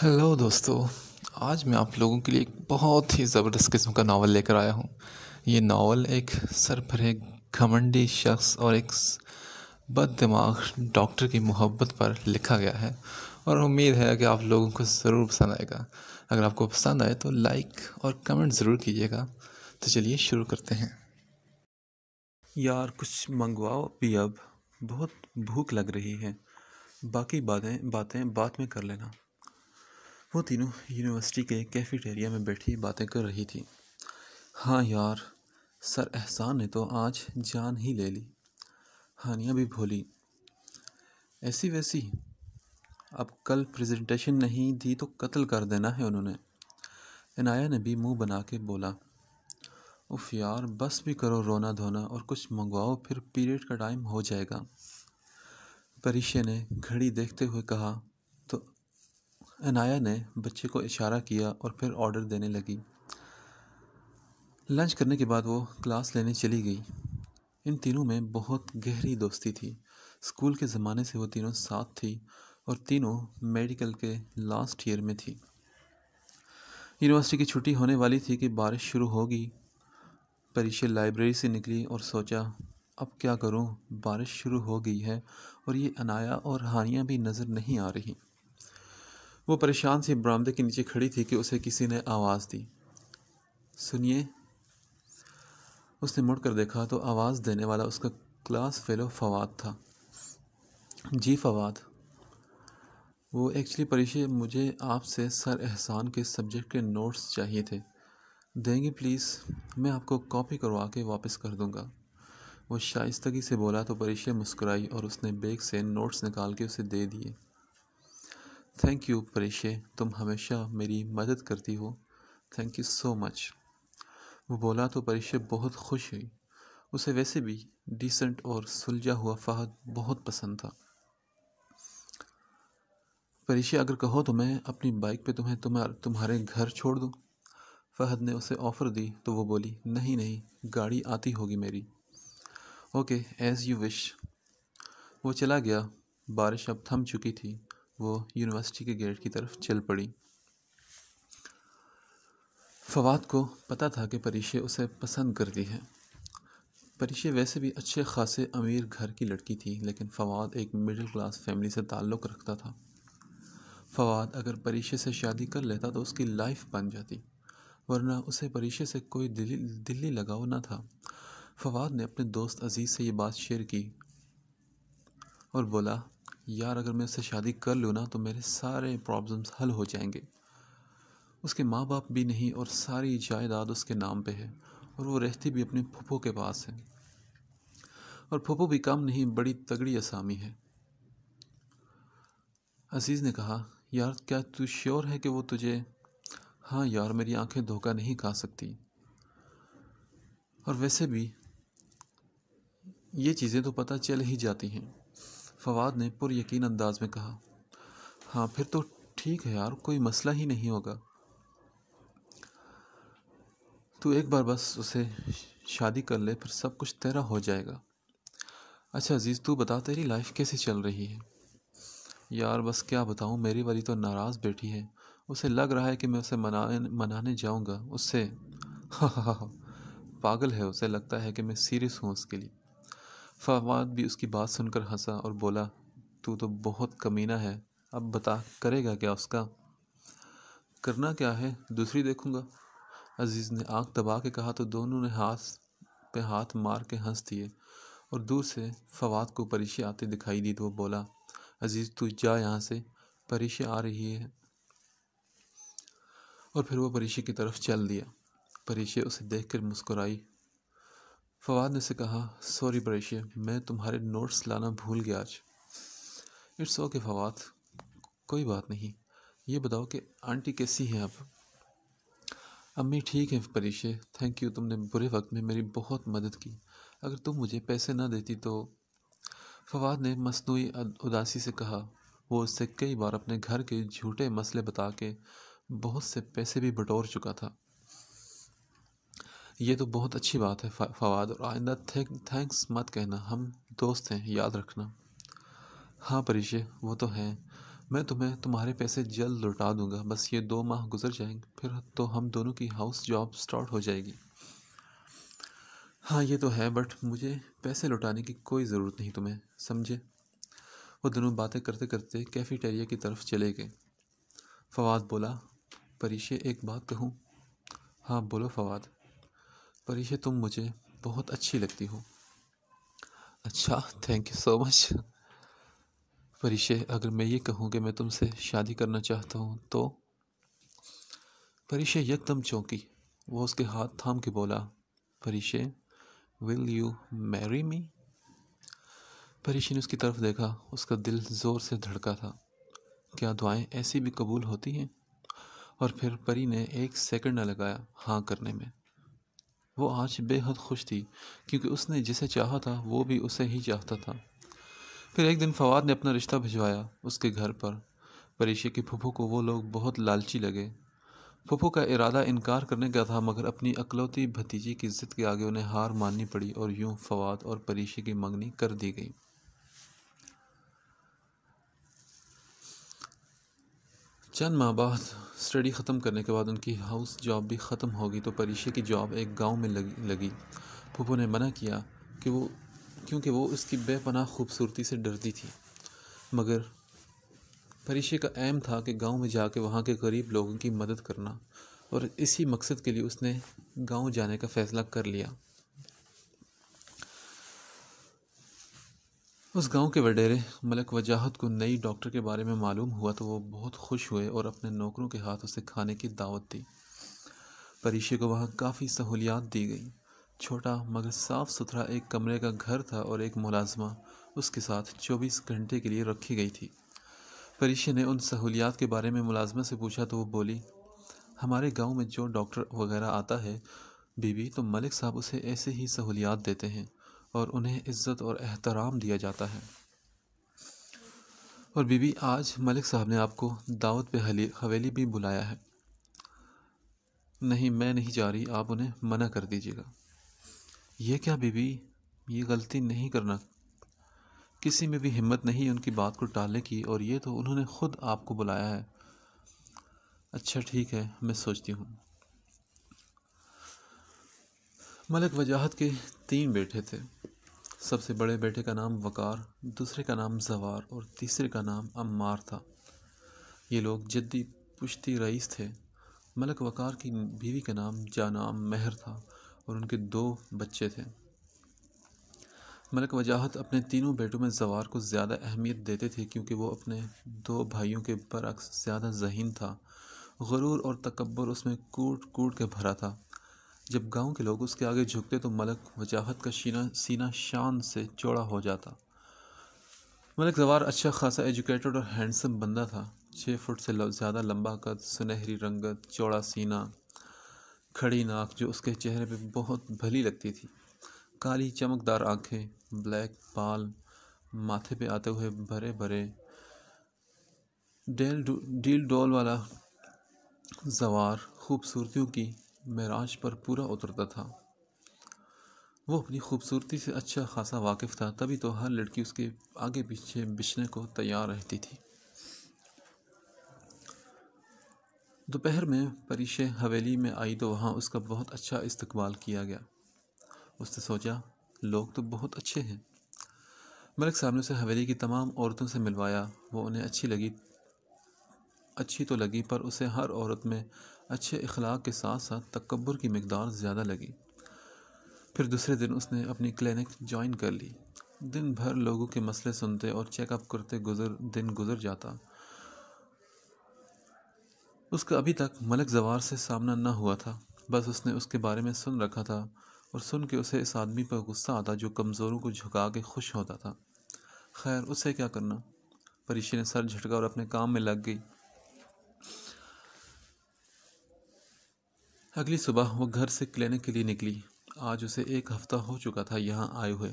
hello दोस्तों आज मैं आप लोगों के लिए एक बहुत ही ज़बरदस्त किस्म का नावल लेकर आया हूँ ये नावल एक सर पर घमंडी शख्स और एक बद दिमाग डॉक्टर की मोहब्बत पर लिखा गया है और उम्मीद है कि आप लोगों को ज़रूर पसंद आएगा अगर आपको पसंद आए तो लाइक और कमेंट ज़रूर कीजिएगा तो चलिए शुरू करते हैं यार कुछ मंगवाओ भी अब बहुत भूख लग रही है बाकी बातें बातें बाद में कर लेना वो तीनों यूनिवर्सिटी के कैफेटेरिया में बैठी बातें कर रही थी हाँ यार सर एहसान ने तो आज जान ही ले ली हानिया भी भोली ऐसी वैसी अब कल प्रेजेंटेशन नहीं दी तो कत्ल कर देना है उन्होंने इनाया ने भी मुंह बना के बोला उफ यार बस भी करो रोना धोना और कुछ मंगवाओ फिर पीरियड का टाइम हो जाएगा परिशे ने घड़ी देखते हुए कहा अनाया ने बच्चे को इशारा किया और फिर ऑर्डर देने लगी लंच करने के बाद वो क्लास लेने चली गई इन तीनों में बहुत गहरी दोस्ती थी स्कूल के ज़माने से वो तीनों साथ थी और तीनों मेडिकल के लास्ट ईयर में थी यूनिवर्सिटी की छुट्टी होने वाली थी कि बारिश शुरू होगी परीक्षा लाइब्रेरी से निकली और सोचा अब क्या करूं बारिश शुरू हो गई है और ये अनाया और हानिया भी नज़र नहीं आ रही वो परेशान सी बरामदे के नीचे खड़ी थी कि उसे किसी ने आवाज़ दी सुनिए उसने मुड़कर देखा तो आवाज़ देने वाला उसका क्लास फेलो फवाद था जी फवाद वो एक्चुअली परिशे मुझे आपसे सर एहसान के सब्जेक्ट के नोट्स चाहिए थे देंगे प्लीज़ मैं आपको कॉपी करवा के वापस कर दूंगा वो शाइस्तगी से बोला तो परीक्षे मुस्कुराई और उसने बैग से नोट्स निकाल के उसे दे दिए थैंक यू परेशे तुम हमेशा मेरी मदद करती हो थैंक यू सो मच वो बोला तो परेशे बहुत खुश हुई उसे वैसे भी डिसेंट और सुलझा हुआ फ़हद बहुत पसंद था परेशे अगर कहो तो मैं अपनी बाइक पे तुम्हें तुम्हार तुम्हारे घर छोड़ दूँ फ़हद ने उसे ऑफ़र दी तो वो बोली नहीं नहीं गाड़ी आती होगी मेरी ओके एज़ यू विश वो चला गया बारिश अब थम चुकी थी वो यूनिवर्सिटी के गेट की तरफ चल पड़ी फवाद को पता था कि परिशे उसे पसंद करती है परिशे वैसे भी अच्छे खासे अमीर घर की लड़की थी लेकिन फवाद एक मिडिल क्लास फैमिली से ताल्लुक़ रखता था फवाद अगर परिशे से शादी कर लेता तो उसकी लाइफ बन जाती वरना उसे परिशे से कोई दिली दिल्ली लगाव ना था फवाद ने अपने दोस्त अजीज़ से ये बात शेयर की और बोला यार अगर मैं उससे शादी कर लूँ ना तो मेरे सारे प्रॉब्लम्स हल हो जाएंगे उसके माँ बाप भी नहीं और सारी जायदाद उसके नाम पे है और वो रहती भी अपने फूफो के पास है और फूफो भी कम नहीं बड़ी तगड़ी असामी है अजीज़ ने कहा यार क्या तू श्योर है कि वो तुझे हाँ यार मेरी आंखें धोखा नहीं खा सकती और वैसे भी ये चीज़ें तो पता चल ही जाती हैं फवाद ने पुरयकीन अंदाज में कहा हाँ फिर तो ठीक है यार कोई मसला ही नहीं होगा तू एक बार बस उसे शादी कर ले फिर सब कुछ तेरा हो जाएगा अच्छा अजीज़ तू बता तेरी लाइफ कैसी चल रही है यार बस क्या बताऊँ मेरी वाली तो नाराज़ बैठी है उसे लग रहा है कि मैं उसे मना मनाने जाऊँगा उससे पागल है उसे लगता है कि मैं सीरियस हूँ उसके लिए फवाद भी उसकी बात सुनकर हंसा और बोला तू तो बहुत कमीना है अब बता करेगा क्या उसका करना क्या है दूसरी देखूंगा अजीज़ ने आंख दबा के कहा तो दोनों ने हाथ पे हाथ मार के हंस दिए और दूर से फवाद को परिशे आते दिखाई दी तो वो बोला अजीज़ तू जा यहाँ से परिशे आ रही है और फिर वो परिशे की तरफ चल दिया परिशे उसे देखकर मुस्कुराई फवाद ने उसे कहा सॉरी बरेशिया मैं तुम्हारे नोट्स लाना भूल गया आज इट्स ओके फवाद कोई बात नहीं ये बताओ कि आंटी कैसी हैं आप अम्मी ठीक हैं परीशे थैंक यू तुमने बुरे वक्त में मेरी बहुत मदद की अगर तुम मुझे पैसे ना देती तो फवाद ने मसनू उदासी से कहा वो उससे कई बार अपने घर के झूठे मसले बता के बहुत से पैसे भी बटोर चुका था ये तो बहुत अच्छी बात है फवाद और आइंदा थैंक थैंक्स मत कहना हम दोस्त हैं याद रखना हाँ परिशे वो तो हैं मैं तुम्हें तुम्हारे पैसे जल्द लौटा दूंगा बस ये दो माह गुजर जाएंगे फिर तो हम दोनों की हाउस जॉब स्टार्ट हो जाएगी हाँ ये तो है बट मुझे पैसे लौटाने की कोई ज़रूरत नहीं तुम्हें समझे वो दोनों बातें करते करते कैफेटेरिया की तरफ चले गए फवाद बोला परिशे एक बात कहूँ हाँ बोलो फवाद यह तुम मुझे बहुत अच्छी लगती हो अच्छा thank you so much Parishay अगर मैं ये कहूँ कि मैं तुमसे शादी करना चाहता हूँ तो परिशे यकदम चौंकी वो उसके हाथ थाम के बोला Parishay will you marry me Parishay ने उसकी तरफ देखा उसका दिल ज़ोर से धड़का था क्या दुआएं ऐसी भी कबूल होती हैं और फिर परी ने एक सेकंड न लगाया हाँ करने में वो आज बेहद खुश थी क्योंकि उसने जिसे चाहा था वो भी उसे ही चाहता था फिर एक दिन फवाद ने अपना रिश्ता भिजवाया उसके घर पर परीशे की फूफो को वो लोग बहुत लालची लगे फूफो का इरादा इनकार करने का था मगर अपनी अकलौती भतीजे की ज़िद के आगे उन्हें हार माननी पड़ी और यूं फवाद और परेशे की मंगनी कर दी गई चंद माह बाद स्टडी ख़त्म करने के बाद उनकी हाउस जॉब भी ख़त्म होगी तो परीशे की जॉब एक गांव में लगी लगी फूफो ने मना किया कि वो क्योंकि वो उसकी बेपनाह खूबसूरती से डरती थी मगर परीशे का एम था कि गांव में जाके वहाँ के गरीब लोगों की मदद करना और इसी मकसद के लिए उसने गांव जाने का फ़ैसला कर लिया उस गांव के वडेरे मलक वजाहत को नई डॉक्टर के बारे में मालूम हुआ तो वो बहुत खुश हुए और अपने नौकरों के हाथ उसे खाने की दावत दी परीशे को वहाँ काफ़ी सहूलियात दी गई छोटा मगर साफ सुथरा एक कमरे का घर था और एक मुलाजमा उसके साथ 24 घंटे के लिए रखी गई थी परीशे ने उन सहूलियात के बारे में मुलाजमा से पूछा तो वो बोली हमारे गांव में जो डॉक्टर वगैरह आता है बीबी तो मलिक साहब उसे ऐसे ही सहूलियात देते हैं और उन्हें इज़्ज़त और एहतराम दिया जाता है और बीबी आज मलिक साहब ने आपको दावत पे हवेली भी बुलाया है नहीं मैं नहीं जा रही आप उन्हें मना कर दीजिएगा यह क्या बीबी ये गलती नहीं करना किसी में भी हिम्मत नहीं उनकी बात को टालने की और ये तो उन्होंने ख़ुद आपको बुलाया है अच्छा ठीक है मैं सोचती हूँ मलिक वजाहत के तीन बेटे थे सबसे बड़े बेटे का नाम वकार दूसरे का नाम जवार और तीसरे का नाम अम्मार था ये लोग जद्दी पुश्ती रईस थे मलिक वकार की बीवी का नाम जानाम मेहर था और उनके दो बच्चे थे मलिक वजाहत अपने तीनों बेटों में जवार को ज़्यादा अहमियत देते थे क्योंकि वो अपने दो भाइयों के बरक्स ज़्यादा जहीन था गरूर और तकबर उसमें कूट कूट के भरा था जब गांव के लोग उसके आगे झुकते तो मलक वजाहत का शीना सीना शान से चौड़ा हो जाता मलक जवार अच्छा खासा एजुकेटेड और हैंडसम बंदा था छः फुट से ज़्यादा लंबा कद सुनहरी रंगत चौड़ा सीना खड़ी नाक जो उसके चेहरे पे बहुत भली लगती थी काली चमकदार आंखें ब्लैक बाल माथे पे आते हुए भरे भरे डेल डील डोल वाला जवार खूबसूरतियों की मराज पर पूरा उतरता था वो अपनी खूबसूरती से अच्छा खासा वाकिफ़ था तभी तो हर लड़की उसके आगे पीछे बिछने को तैयार रहती थी दोपहर में परिशे हवेली में आई तो वहाँ उसका बहुत अच्छा इस्तकबाल किया गया उसने सोचा लोग तो बहुत अच्छे हैं मलिक साहब ने उसे हवेली की तमाम औरतों से मिलवाया वो उन्हें अच्छी लगी अच्छी तो लगी पर उसे हर औरत में अच्छे अखलाक के साथ साथ तकबर की मकदार ज़्यादा लगी फिर दूसरे दिन उसने अपनी क्लिनिक ज्वाइन कर ली दिन भर लोगों के मसले सुनते और चेकअप करते गुजर दिन गुजर जाता उसका अभी तक मलक जवार से सामना न हुआ था बस उसने उसके बारे में सुन रखा था और सुन के उसे इस आदमी पर गुस्सा आता जो कमज़ोरों को झुका के खुश होता था खैर उसे क्या करना परीशी ने सर झटका और अपने काम में लग गई अगली सुबह वह घर से क्लिनिक के लिए निकली आज उसे एक हफ्ता हो चुका था यहाँ आए हुए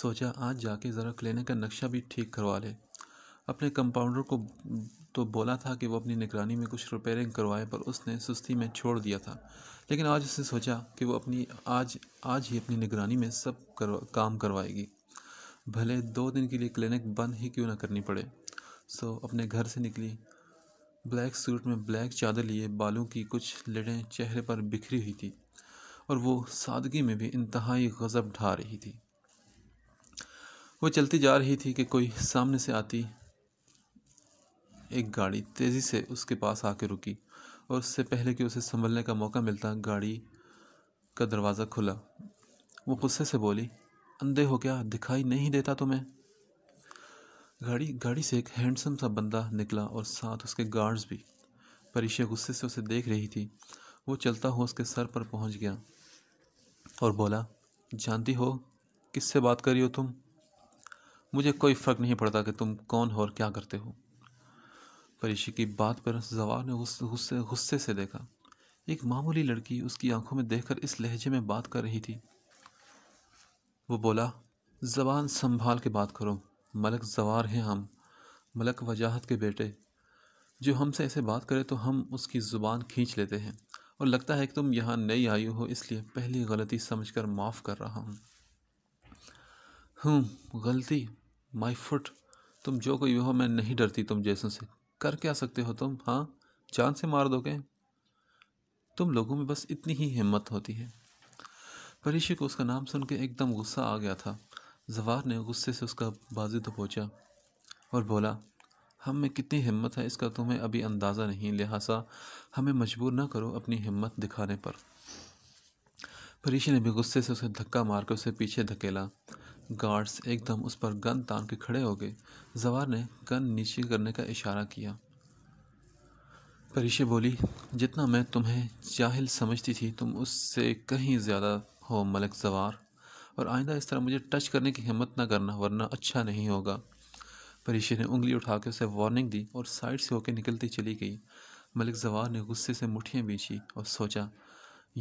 सोचा आज जाके ज़रा क्लिनिक का नक्शा भी ठीक करवा ले अपने कंपाउंडर को तो बोला था कि वो अपनी निगरानी में कुछ रिपेयरिंग करवाए पर उसने सुस्ती में छोड़ दिया था लेकिन आज उसने सोचा कि वो अपनी आज आज ही अपनी निगरानी में सब कर, काम करवाएगी भले दो दिन के लिए क्लिनिक बंद ही क्यों ना करनी पड़े सो अपने घर से निकली ब्लैक सूट में ब्लैक चादर लिए बालों की कुछ लड़ें चेहरे पर बिखरी हुई थी और वो सादगी में भी इंतहाई गज़ब ढा रही थी वो चलती जा रही थी कि कोई सामने से आती एक गाड़ी तेज़ी से उसके पास आके रुकी और उससे पहले कि उसे संभलने का मौका मिलता गाड़ी का दरवाज़ा खुला वो गुस्से से बोली अंधे हो क्या दिखाई नहीं देता तुम्हें गाड़ी गाड़ी से एक हैंडसम सा बंदा निकला और साथ उसके गार्ड्स भी परिशा गुस्से से उसे देख रही थी वो चलता हुआ उसके सर पर पहुंच गया और बोला जानती हो किससे बात करी हो तुम मुझे कोई फ़र्क नहीं पड़ता कि तुम कौन हो और क्या करते हो परिशी की बात पर जवाब ने गुस्से गुस्से से देखा एक मामूली लड़की उसकी आंखों में देखकर इस लहजे में बात कर रही थी वो बोला ज़बान संभाल के बात करो मलक जवार हैं हम मलक वजाहत के बेटे जो हमसे ऐसे बात करे तो हम उसकी ज़ुबान खींच लेते हैं और लगता है कि तुम यहाँ नई आई हो इसलिए पहली गलती समझ कर माफ़ कर रहा हूँ हूँ हम्म, गलती माई फुट तुम जो कोई हो मैं नहीं डरती तुम जैसों से कर क्या सकते हो तुम हाँ जान से मार दोगे तुम लोगों में बस इतनी ही हिम्मत होती है परीशी को उसका नाम सुन के एकदम गुस्सा आ गया था जवार ने गुस्से से उसका बाजू तो पहुँचा और बोला हम में कितनी हिम्मत है इसका तुम्हें अभी अंदाज़ा नहीं लिहाजा हमें मजबूर ना करो अपनी हिम्मत दिखाने पर परीशी ने भी गुस्से से उसे धक्का मारकर उसे पीछे धकेला गार्ड्स एकदम उस पर गन तान के खड़े हो गए जवार ने गन नीचे करने का इशारा किया परीशे बोली जितना मैं तुम्हें जाहिल समझती थी तुम उससे कहीं ज़्यादा हो मलक जवार और आइंदा इस तरह मुझे टच करने की हिम्मत ना करना वरना अच्छा नहीं होगा परीक्षे ने उंगली उठा के उसे वार्निंग दी और साइड से होकर निकलती चली गई मलिक जवार ने गुस्से से मुठियाँ बीछी और सोचा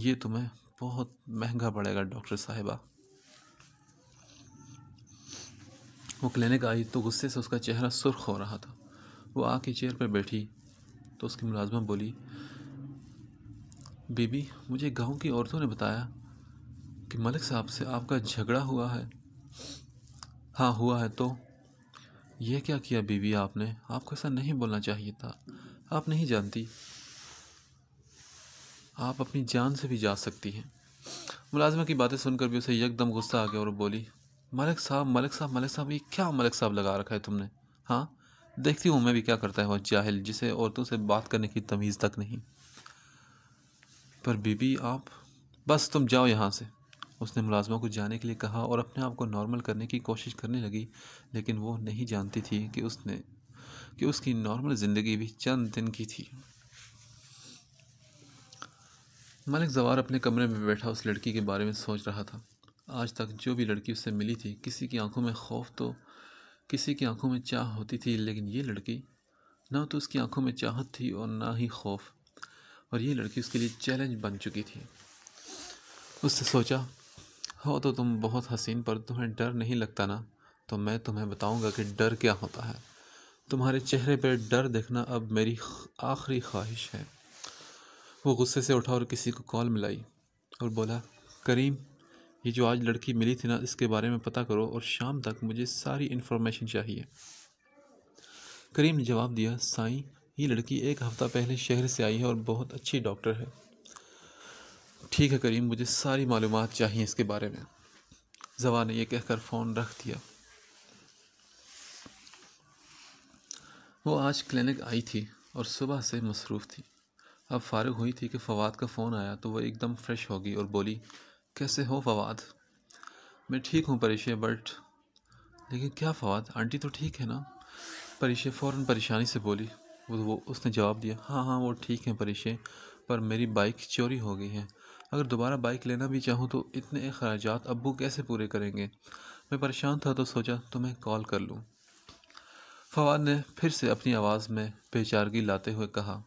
ये तुम्हें बहुत महंगा पड़ेगा डॉक्टर साहिबा वो क्लिनिक आई तो गुस्से से उसका चेहरा सुर्ख हो रहा था वो आके चेयर पर बैठी तो उसकी मुलाजमा बोली बीबी मुझे गांव की औरतों ने बताया कि मलिक साहब से आपका झगड़ा हुआ है हाँ हुआ है तो यह क्या किया बीवी आपने आपको ऐसा नहीं बोलना चाहिए था आप नहीं जानती आप अपनी जान से भी जा सकती हैं मुलाजमा की बातें सुनकर भी उसे एकदम गुस्सा आ गया और बोली मलिक साहब मलिक साहब मलिक साहब ये क्या मलिक साहब लगा रखा है तुमने हाँ देखती हूँ मैं भी क्या करता है वह जाहिल जिसे औरतों से बात करने की तमीज़ तक नहीं पर बीबी आप बस तुम जाओ यहाँ से उसने मुलाजमा को जाने के लिए कहा और अपने आप को नॉर्मल करने की कोशिश करने लगी लेकिन वो नहीं जानती थी कि उसने कि उसकी नॉर्मल ज़िंदगी भी चंद दिन की थी मलिक जवार अपने कमरे में बैठा उस लड़की के बारे में सोच रहा था आज तक जो भी लड़की उससे मिली थी किसी की आंखों में खौफ तो किसी की आंखों में चाह होती थी लेकिन ये लड़की ना तो उसकी आंखों में चाहत थी और ना ही खौफ और ये लड़की उसके लिए चैलेंज बन चुकी थी उसने सोचा हो तो तुम बहुत हसीन पर तुम्हें डर नहीं लगता ना तो मैं तुम्हें बताऊंगा कि डर क्या होता है तुम्हारे चेहरे पर डर देखना अब मेरी आखिरी ख्वाहिश है वो गुस्से से उठा और किसी को कॉल मिलाई और बोला करीम ये जो आज लड़की मिली थी ना इसके बारे में पता करो और शाम तक मुझे सारी इन्फॉर्मेशन चाहिए करीम ने जवाब दिया साई ये लड़की एक हफ़्ता पहले शहर से आई है और बहुत अच्छी डॉक्टर है ठीक है करीम मुझे सारी मालूम चाहिए इसके बारे में जवा ने यह कह कहकर फ़ोन रख दिया वो आज क्लिनिक आई थी और सुबह से मसरूफ़ थी अब फारग हुई थी कि फवाद का फ़ोन आया तो वह एकदम फ्रेश होगी और बोली कैसे हो फवाद मैं ठीक हूँ परिशे बट लेकिन क्या फवाद आंटी तो ठीक है ना परिशे फ़ौर परेशानी से बोली वो, वो उसने जवाब दिया हाँ हाँ वो ठीक है परिशे पर मेरी बाइक चोरी हो गई है अगर दोबारा बाइक लेना भी चाहूँ तो इतने अखराज अबू कैसे पूरे करेंगे मैं परेशान था तो सोचा तुम्हें कॉल कर लूँ फवाद ने फिर से अपनी आवाज़ में बेचारगी लाते हुए कहा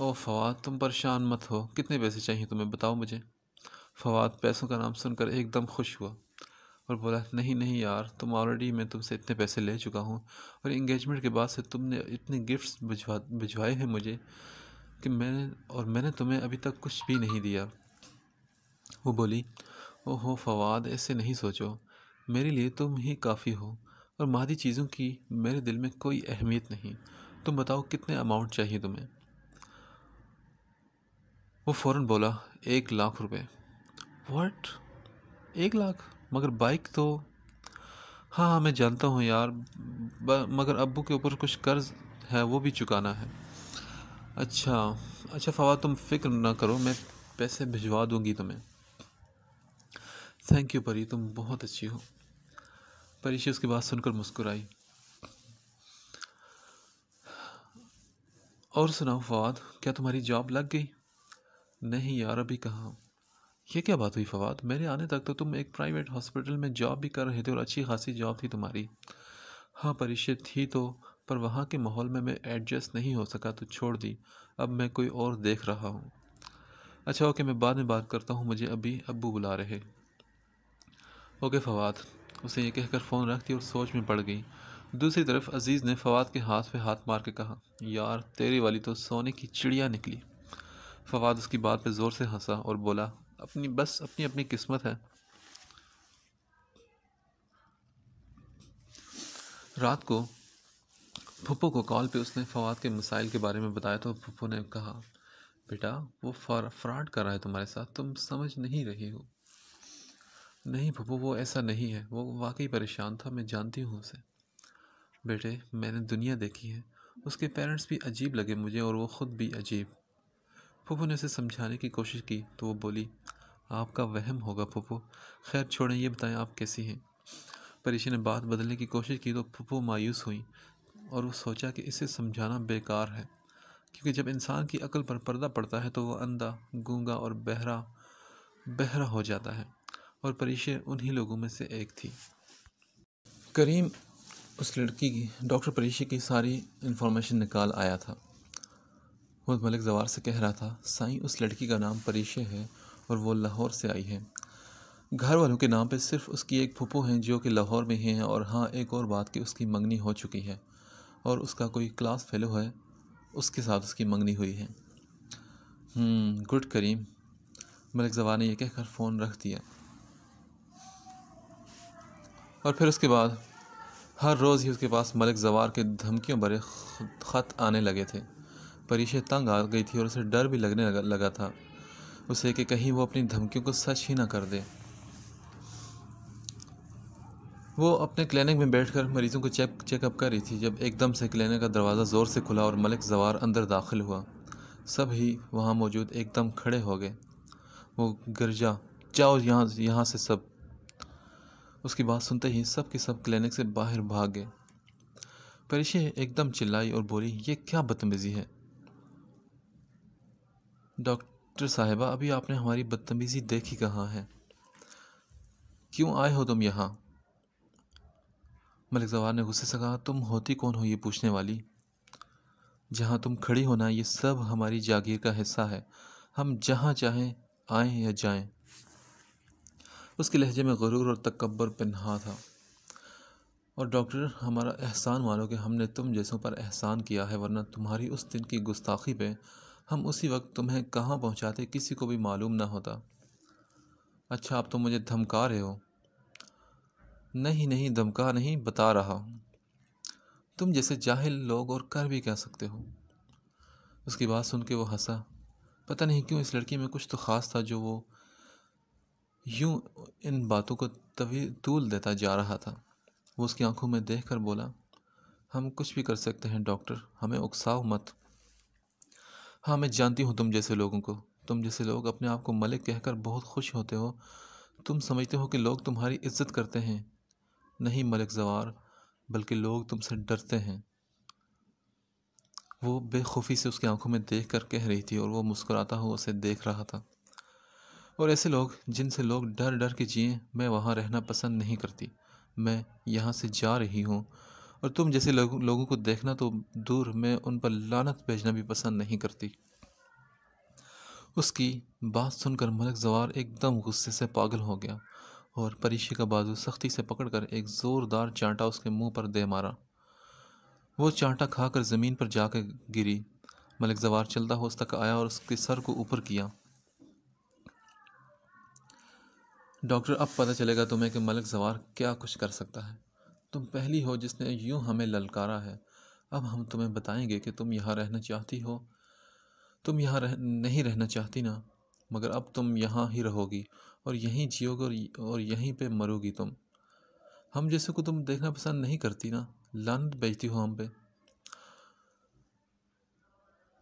ओ फवाद तुम परेशान मत हो कितने पैसे चाहिए तुम्हें बताओ मुझे फवाद पैसों का नाम सुनकर एकदम खुश हुआ और बोला नहीं नहीं यार तुम ऑलरेडी मैं तुमसे इतने पैसे ले चुका हूँ और इंगेजमेंट के बाद से तुमने इतने गिफ्ट्स भिजवा भिजवाए हैं मुझे कि मैंने और मैंने तुम्हें अभी तक कुछ भी नहीं दिया वो बोली ओहो फवाद ऐसे नहीं सोचो मेरे लिए तुम ही काफ़ी हो और मादी चीज़ों की मेरे दिल में कोई अहमियत नहीं तुम बताओ कितने अमाउंट चाहिए तुम्हें वो फ़ौर बोला एक लाख रुपए वट एक लाख मगर बाइक तो हाँ हाँ मैं जानता हूँ यार मगर अब्बू के ऊपर कुछ कर्ज है वो भी चुकाना है अच्छा अच्छा फवाद तुम फिक्र ना करो मैं पैसे भिजवा दूंगी तुम्हें थैंक यू परी तुम बहुत अच्छी हो परीशी उसकी बात सुनकर मुस्कुराई और सुनाओ फवाद क्या तुम्हारी जॉब लग गई नहीं यार अभी कहाँ यह क्या बात हुई फवाद मेरे आने तक तो तुम एक प्राइवेट हॉस्पिटल में जॉब भी कर रहे थे और अच्छी खासी जॉब थी तुम्हारी हाँ परिचय थी तो पर वहाँ के माहौल में मैं एडजस्ट नहीं हो सका तो छोड़ दी अब मैं कोई और देख रहा हूँ अच्छा ओके मैं बाद में बात करता हूँ मुझे अभी अबू बुला रहे ओके फवाद उसे ये कहकर फ़ोन रख दिया और सोच में पड़ गई दूसरी तरफ अजीज़ ने फवाद के हाथ पे हाथ मार के कहा यार तेरी वाली तो सोने की चिड़िया निकली फवाद उसकी बात पे ज़ोर से हंसा और बोला अपनी बस अपनी अपनी किस्मत है रात को पप्पो को कॉल पे उसने फवाद के मिसाइल के बारे में बताया तो पप्पो ने कहा बेटा वो फ्रॉड कर रहा है तुम्हारे साथ तुम समझ नहीं रही हो नहीं पप्पो वो ऐसा नहीं है वो वाकई परेशान था मैं जानती हूँ उसे बेटे मैंने दुनिया देखी है उसके पेरेंट्स भी अजीब लगे मुझे और वो ख़ुद भी अजीब पप्पो ने उसे समझाने की कोशिश की तो वो बोली आपका वहम होगा पप्पो खैर छोड़ें ये बताएं आप कैसी हैं परेशी ने बात बदलने की कोशिश की तो पप्पो मायूस हुई और वो सोचा कि इसे समझाना बेकार है क्योंकि जब इंसान की अकल पर पर्दा पड़ता है तो वह अंधा गूंगा और बहरा बहरा हो जाता है और परिशय उन्हीं लोगों में से एक थी करीम उस लड़की की डॉक्टर परिशय की सारी इन्फॉर्मेशन निकाल आया था वो मलिक जवार से कह रहा था साईं उस लड़की का नाम परिशय है और वो लाहौर से आई है घर वालों के नाम पे सिर्फ उसकी एक फुप्पो हैं जो कि लाहौर में हैं और हाँ एक और बात कि उसकी मंगनी हो चुकी है और उसका कोई क्लास फेलो है उसके साथ उसकी मंगनी हुई है हम्म, गुड करीम मलिक जवान ने यह कहकर फ़ोन रख दिया और फिर उसके बाद हर रोज़ ही उसके पास मलिक जवार के धमकियों भरे ख़त आने लगे थे परीशे तंग आ गई थी और उसे डर भी लगने लगा, लगा था उसे कि कहीं वो अपनी धमकियों को सच ही ना कर दे वो अपने क्लिनिक में बैठकर मरीज़ों को चेक चेकअप कर रही थी जब एकदम से क्लिनिक का दरवाज़ा ज़ोर से खुला और मलिक जवार अंदर दाखिल हुआ सब ही वहाँ मौजूद एकदम खड़े हो गए वो गिरजा जाओ यहाँ यहाँ से सब उसकी बात सुनते ही सब के सब क्लिनिक से बाहर भाग गए परिशे एकदम चिल्लाई और बोली ये क्या बदतमीज़ी है डॉक्टर साहिबा अभी आपने हमारी बदतमीज़ी देखी कहाँ है क्यों आए हो तुम यहाँ मलिक जवार ने गुस्से से कहा तुम होती कौन हो ये पूछने वाली जहाँ तुम खड़ी होना ये सब हमारी जागीर का हिस्सा है हम जहाँ चाहें आए या जाएं उसके लहजे में गरूर और तकबर पन्हा था और डॉक्टर हमारा एहसान मानो कि हमने तुम जैसों पर एहसान किया है वरना तुम्हारी उस दिन की गुस्ताखी पे हम उसी वक्त तुम्हें कहाँ पहुँचाते किसी को भी मालूम ना होता अच्छा आप तो मुझे धमका रहे हो नहीं नहीं धमका नहीं बता रहा हूँ तुम जैसे जाहिल लोग और कर भी कह सकते हो उसकी बात सुन के वो हंसा पता नहीं क्यों इस लड़की में कुछ तो ख़ास था जो वो यूं इन बातों को तवी तूल देता जा रहा था वो उसकी आंखों में देख कर बोला हम कुछ भी कर सकते हैं डॉक्टर हमें उकसाओ मत हाँ मैं जानती हूँ तुम जैसे लोगों को तुम जैसे लोग अपने आप को मलिक कहकर बहुत खुश होते हो तुम समझते हो कि लोग तुम्हारी इज्जत करते हैं नहीं मलिक जवार बल्कि लोग तुमसे डरते हैं वो बेखुफ़ी से उसकी आंखों में देख कर कह रही थी और वो मुस्कुराता हुआ उसे देख रहा था और ऐसे लोग जिनसे लोग डर डर के जिए मैं वहाँ रहना पसंद नहीं करती मैं यहाँ से जा रही हूँ और तुम जैसे लोग, लोगों को देखना तो दूर मैं उन पर लानत भेजना भी पसंद नहीं करती उसकी बात सुनकर मलक जवार एकदम गुस्से से पागल हो गया और परिशे का बाजू सख्ती से पकड़कर एक ज़ोरदार चांटा उसके मुंह पर दे मारा वो चांटा खाकर ज़मीन पर जाकर गिरी मलिक जवार चलता उस तक आया और उसके सर को ऊपर किया डॉक्टर अब पता चलेगा तुम्हें कि मलिक जवार क्या कुछ कर सकता है तुम पहली हो जिसने यूं हमें ललकारा है अब हम तुम्हें बताएंगे कि तुम यहाँ रहना चाहती हो तुम यहाँ रह नहीं रहना चाहती ना मगर अब तुम यहाँ ही रहोगी और यहीं जियोगे और यहीं पे मरोगी तुम हम जैसे को तुम देखना पसंद नहीं करती ना लानत बेचती हो हम पे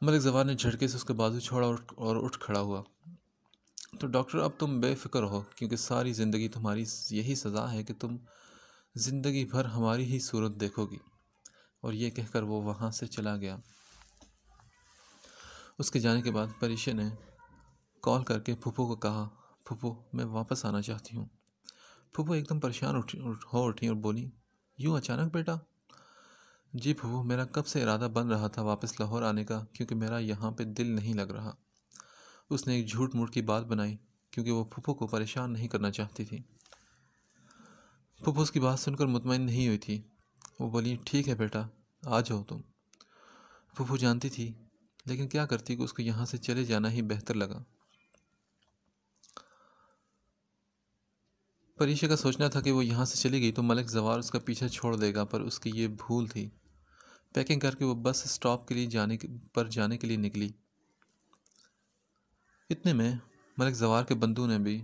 मलिक जवान ने झटके से उसके बाजू छोड़ा और, और उठ खड़ा हुआ तो डॉक्टर अब तुम बेफिक्र हो क्योंकि सारी ज़िंदगी तुम्हारी यही सज़ा है कि तुम ज़िंदगी भर हमारी ही सूरत देखोगी और ये कहकर वो वहाँ से चला गया उसके जाने के बाद परिशे ने कॉल करके फूफो को कहा फुफो मैं वापस आना चाहती हूँ फुफो एकदम परेशान उठी हो उठी और बोली यूँ अचानक बेटा जी फुफो मेरा कब से इरादा बन रहा था वापस लाहौर आने का क्योंकि मेरा यहाँ पे दिल नहीं लग रहा उसने एक झूठ मूठ की बात बनाई क्योंकि वो फुफो को परेशान नहीं करना चाहती थी फुफो उसकी बात सुनकर मुतमिन नहीं हुई थी वो बोली ठीक है बेटा आ जाओ तुम फुफो जानती थी लेकिन क्या करती कि उसको यहाँ से चले जाना ही बेहतर लगा परीशा का सोचना था कि वो यहाँ से चली गई तो मलिक जवार उसका पीछा छोड़ देगा पर उसकी ये भूल थी पैकिंग करके वो बस स्टॉप के लिए जाने पर जाने के लिए निकली इतने में मलिक जवार के बंधु ने भी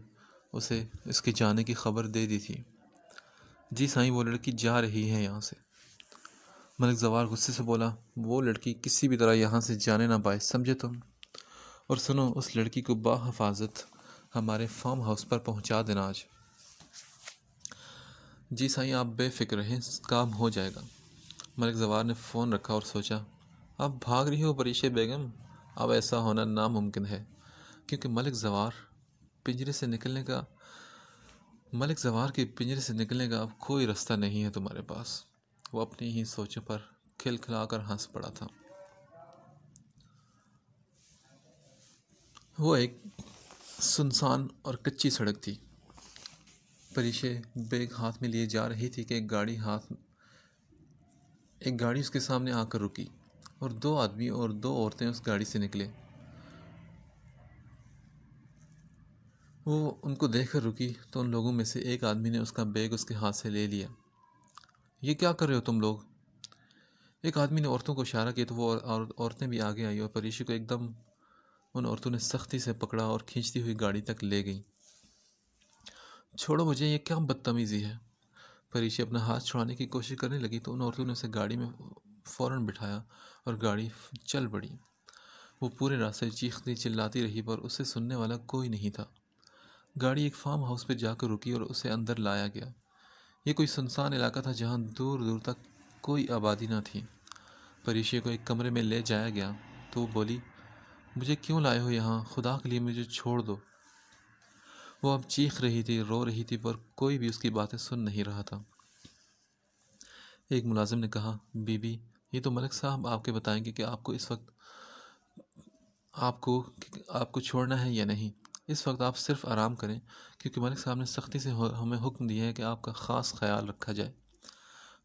उसे इसके जाने की खबर दे दी थी जी साईं वो लड़की जा रही है यहाँ से मलिक जवार गुस्से से बोला वो लड़की किसी भी तरह यहाँ से जाने ना पाए समझे तुम और सुनो उस लड़की को बाहफाजत हमारे फार्म हाउस पर पहुँचा देना आज जी साईं आप बेफिक्र रहें काम हो जाएगा मलिक जवार ने फ़ोन रखा और सोचा आप भाग रही हो परीशे बेगम अब ऐसा होना नामुमकिन है क्योंकि मलिक जवार पिंजरे से निकलने का मलिक जवार के पिंजरे से निकलने का अब कोई रास्ता नहीं है तुम्हारे पास वो अपनी ही सोचों पर खिलखिलाकर हंस पड़ा था वो एक सुनसान और कच्ची सड़क थी परिशे बैग हाथ में लिए जा रही थी कि एक गाड़ी हाथ एक गाड़ी उसके सामने आकर रुकी और दो आदमी और दो औरतें उस गाड़ी से निकले वो उनको देखकर रुकी तो उन लोगों में से एक आदमी ने उसका बैग उसके हाथ से ले लिया ये क्या कर रहे हो तुम लोग एक आदमी ने औरतों को इशारा किया तो वो और, और, औरतें भी आगे आई और परीशी को एकदम उन औरतों ने सख्ती से पकड़ा और खींचती हुई गाड़ी तक ले गई छोड़ो मुझे ये क्या बदतमीज़ी है परीशी अपना हाथ छुड़ाने की कोशिश करने लगी तो उन औरतों ने उसे गाड़ी में फ़ौर बिठाया और गाड़ी चल पड़ी वो पूरे रास्ते चीखती चिल्लाती रही पर उसे सुनने वाला कोई नहीं था गाड़ी एक फार्म हाउस पर जाकर रुकी और उसे अंदर लाया गया ये कोई सुनसान इलाका था जहाँ दूर दूर तक कोई आबादी ना थी परीशी को एक कमरे में ले जाया गया तो वो बोली मुझे क्यों लाए हो यहाँ खुदा के लिए मुझे छोड़ दो वो अब चीख रही थी रो रही थी पर कोई भी उसकी बातें सुन नहीं रहा था एक मुलाजिम ने कहा बीबी ये तो मलिक साहब आपके बताएंगे कि आपको इस वक्त आपको आपको छोड़ना है या नहीं इस वक्त आप सिर्फ आराम करें क्योंकि मलिक साहब ने सख्ती से हमें हुक्म दिया है कि आपका ख़ास ख्याल रखा जाए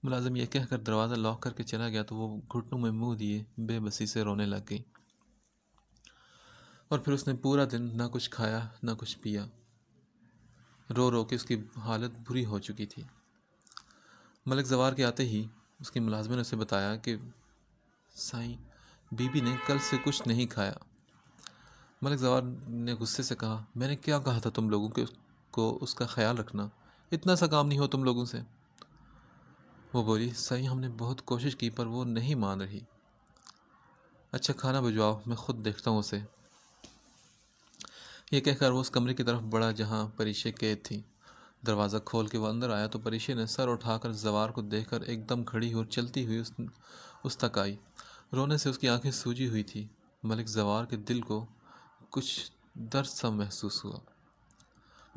मुलाजिम यह कहकर दरवाज़ा लॉक करके चला गया तो वो घुटनों में मुंह दिए बेबसी से रोने लग गई और फिर उसने पूरा दिन ना कुछ खाया ना कुछ पिया रो रो के उसकी हालत बुरी हो चुकी थी मलिक जवार के आते ही उसके मुलाजमे ने उसे बताया कि साईं बीबी ने कल से कुछ नहीं खाया मलिक जवार ने गुस्से से कहा मैंने क्या कहा था तुम लोगों के को उसका ख्याल रखना इतना सा काम नहीं हो तुम लोगों से वो बोली सही हमने बहुत कोशिश की पर वो नहीं मान रही अच्छा खाना भिजवाओ मैं ख़ुद देखता हूँ उसे ये कहकर वो उस कमरे की तरफ बढ़ा जहाँ परीक्षे कैद थी दरवाज़ा खोल के वह अंदर आया तो परीक्षे ने सर उठाकर जवार को देखकर एकदम खड़ी हुई और चलती हुई उस उस तक आई रोने से उसकी आंखें सूजी हुई थी मलिक जवार के दिल को कुछ दर्द सा महसूस हुआ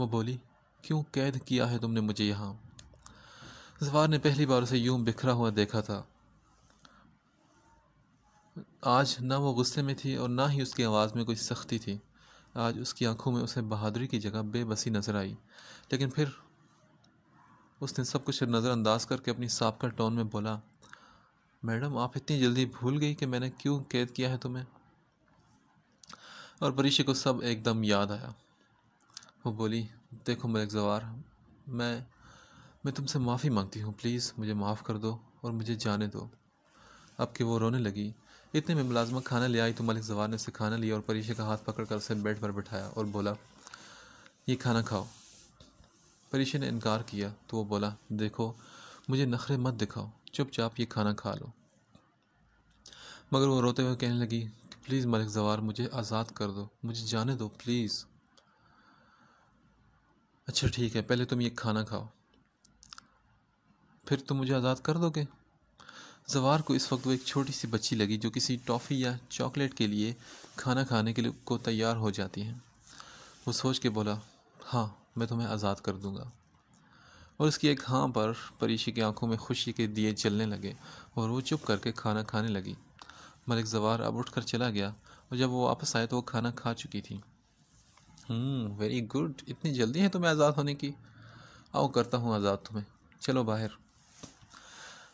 वो बोली क्यों कैद किया है तुमने मुझे यहाँ जवार ने पहली बार उसे यूं बिखरा हुआ देखा था आज ना वो गुस्से में थी और ना ही उसकी आवाज़ में कोई सख्ती थी आज उसकी आंखों में उसे बहादुरी की जगह बेबसी नजर आई लेकिन फिर उसने सब कुछ नज़रअंदाज करके अपनी सबका टोन में बोला मैडम आप इतनी जल्दी भूल गई कि मैंने क्यों कैद किया है तुम्हें और परीशा को सब एकदम याद आया वो बोली देखो मलिक जवार मैं मैं तुमसे माफ़ी मांगती हूँ प्लीज़ मुझे माफ़ कर दो और मुझे जाने दो अब कि वो रोने लगी इतने में मुलाजमत खाना ले आई तो मलिक जवार ने उसे खाना लिया और परीशा का हाथ पकड़ कर उसे बेड पर बैठाया और बोला ये खाना खाओ परीशे ने इनकार किया तो वो बोला देखो मुझे नखरे मत दिखाओ चुपचाप ये खाना खा लो मगर वो रोते हुए कहने लगी कि प्लीज़ मलिक जवार मुझे आज़ाद कर दो मुझे जाने दो प्लीज़ अच्छा ठीक है पहले तुम ये खाना खाओ फिर तुम मुझे आज़ाद कर दोगे जवार को इस वक्त वो एक छोटी सी बच्ची लगी जो किसी टॉफ़ी या चॉकलेट के लिए खाना खाने के लिए को तैयार हो जाती है वो सोच के बोला हाँ मैं तुम्हें आज़ाद कर दूँगा और उसकी एक हाँ पर परीशी की आंखों में खुशी के दिए जलने लगे और वो चुप करके खाना खाने लगी मलिक जवार अब उठ कर चला गया और जब वो वापस आए तो वो खाना खा चुकी थी वेरी हम्म, गुड इतनी जल्दी है तुम्हें आज़ाद होने की आओ करता हूँ आज़ाद तुम्हें चलो बाहर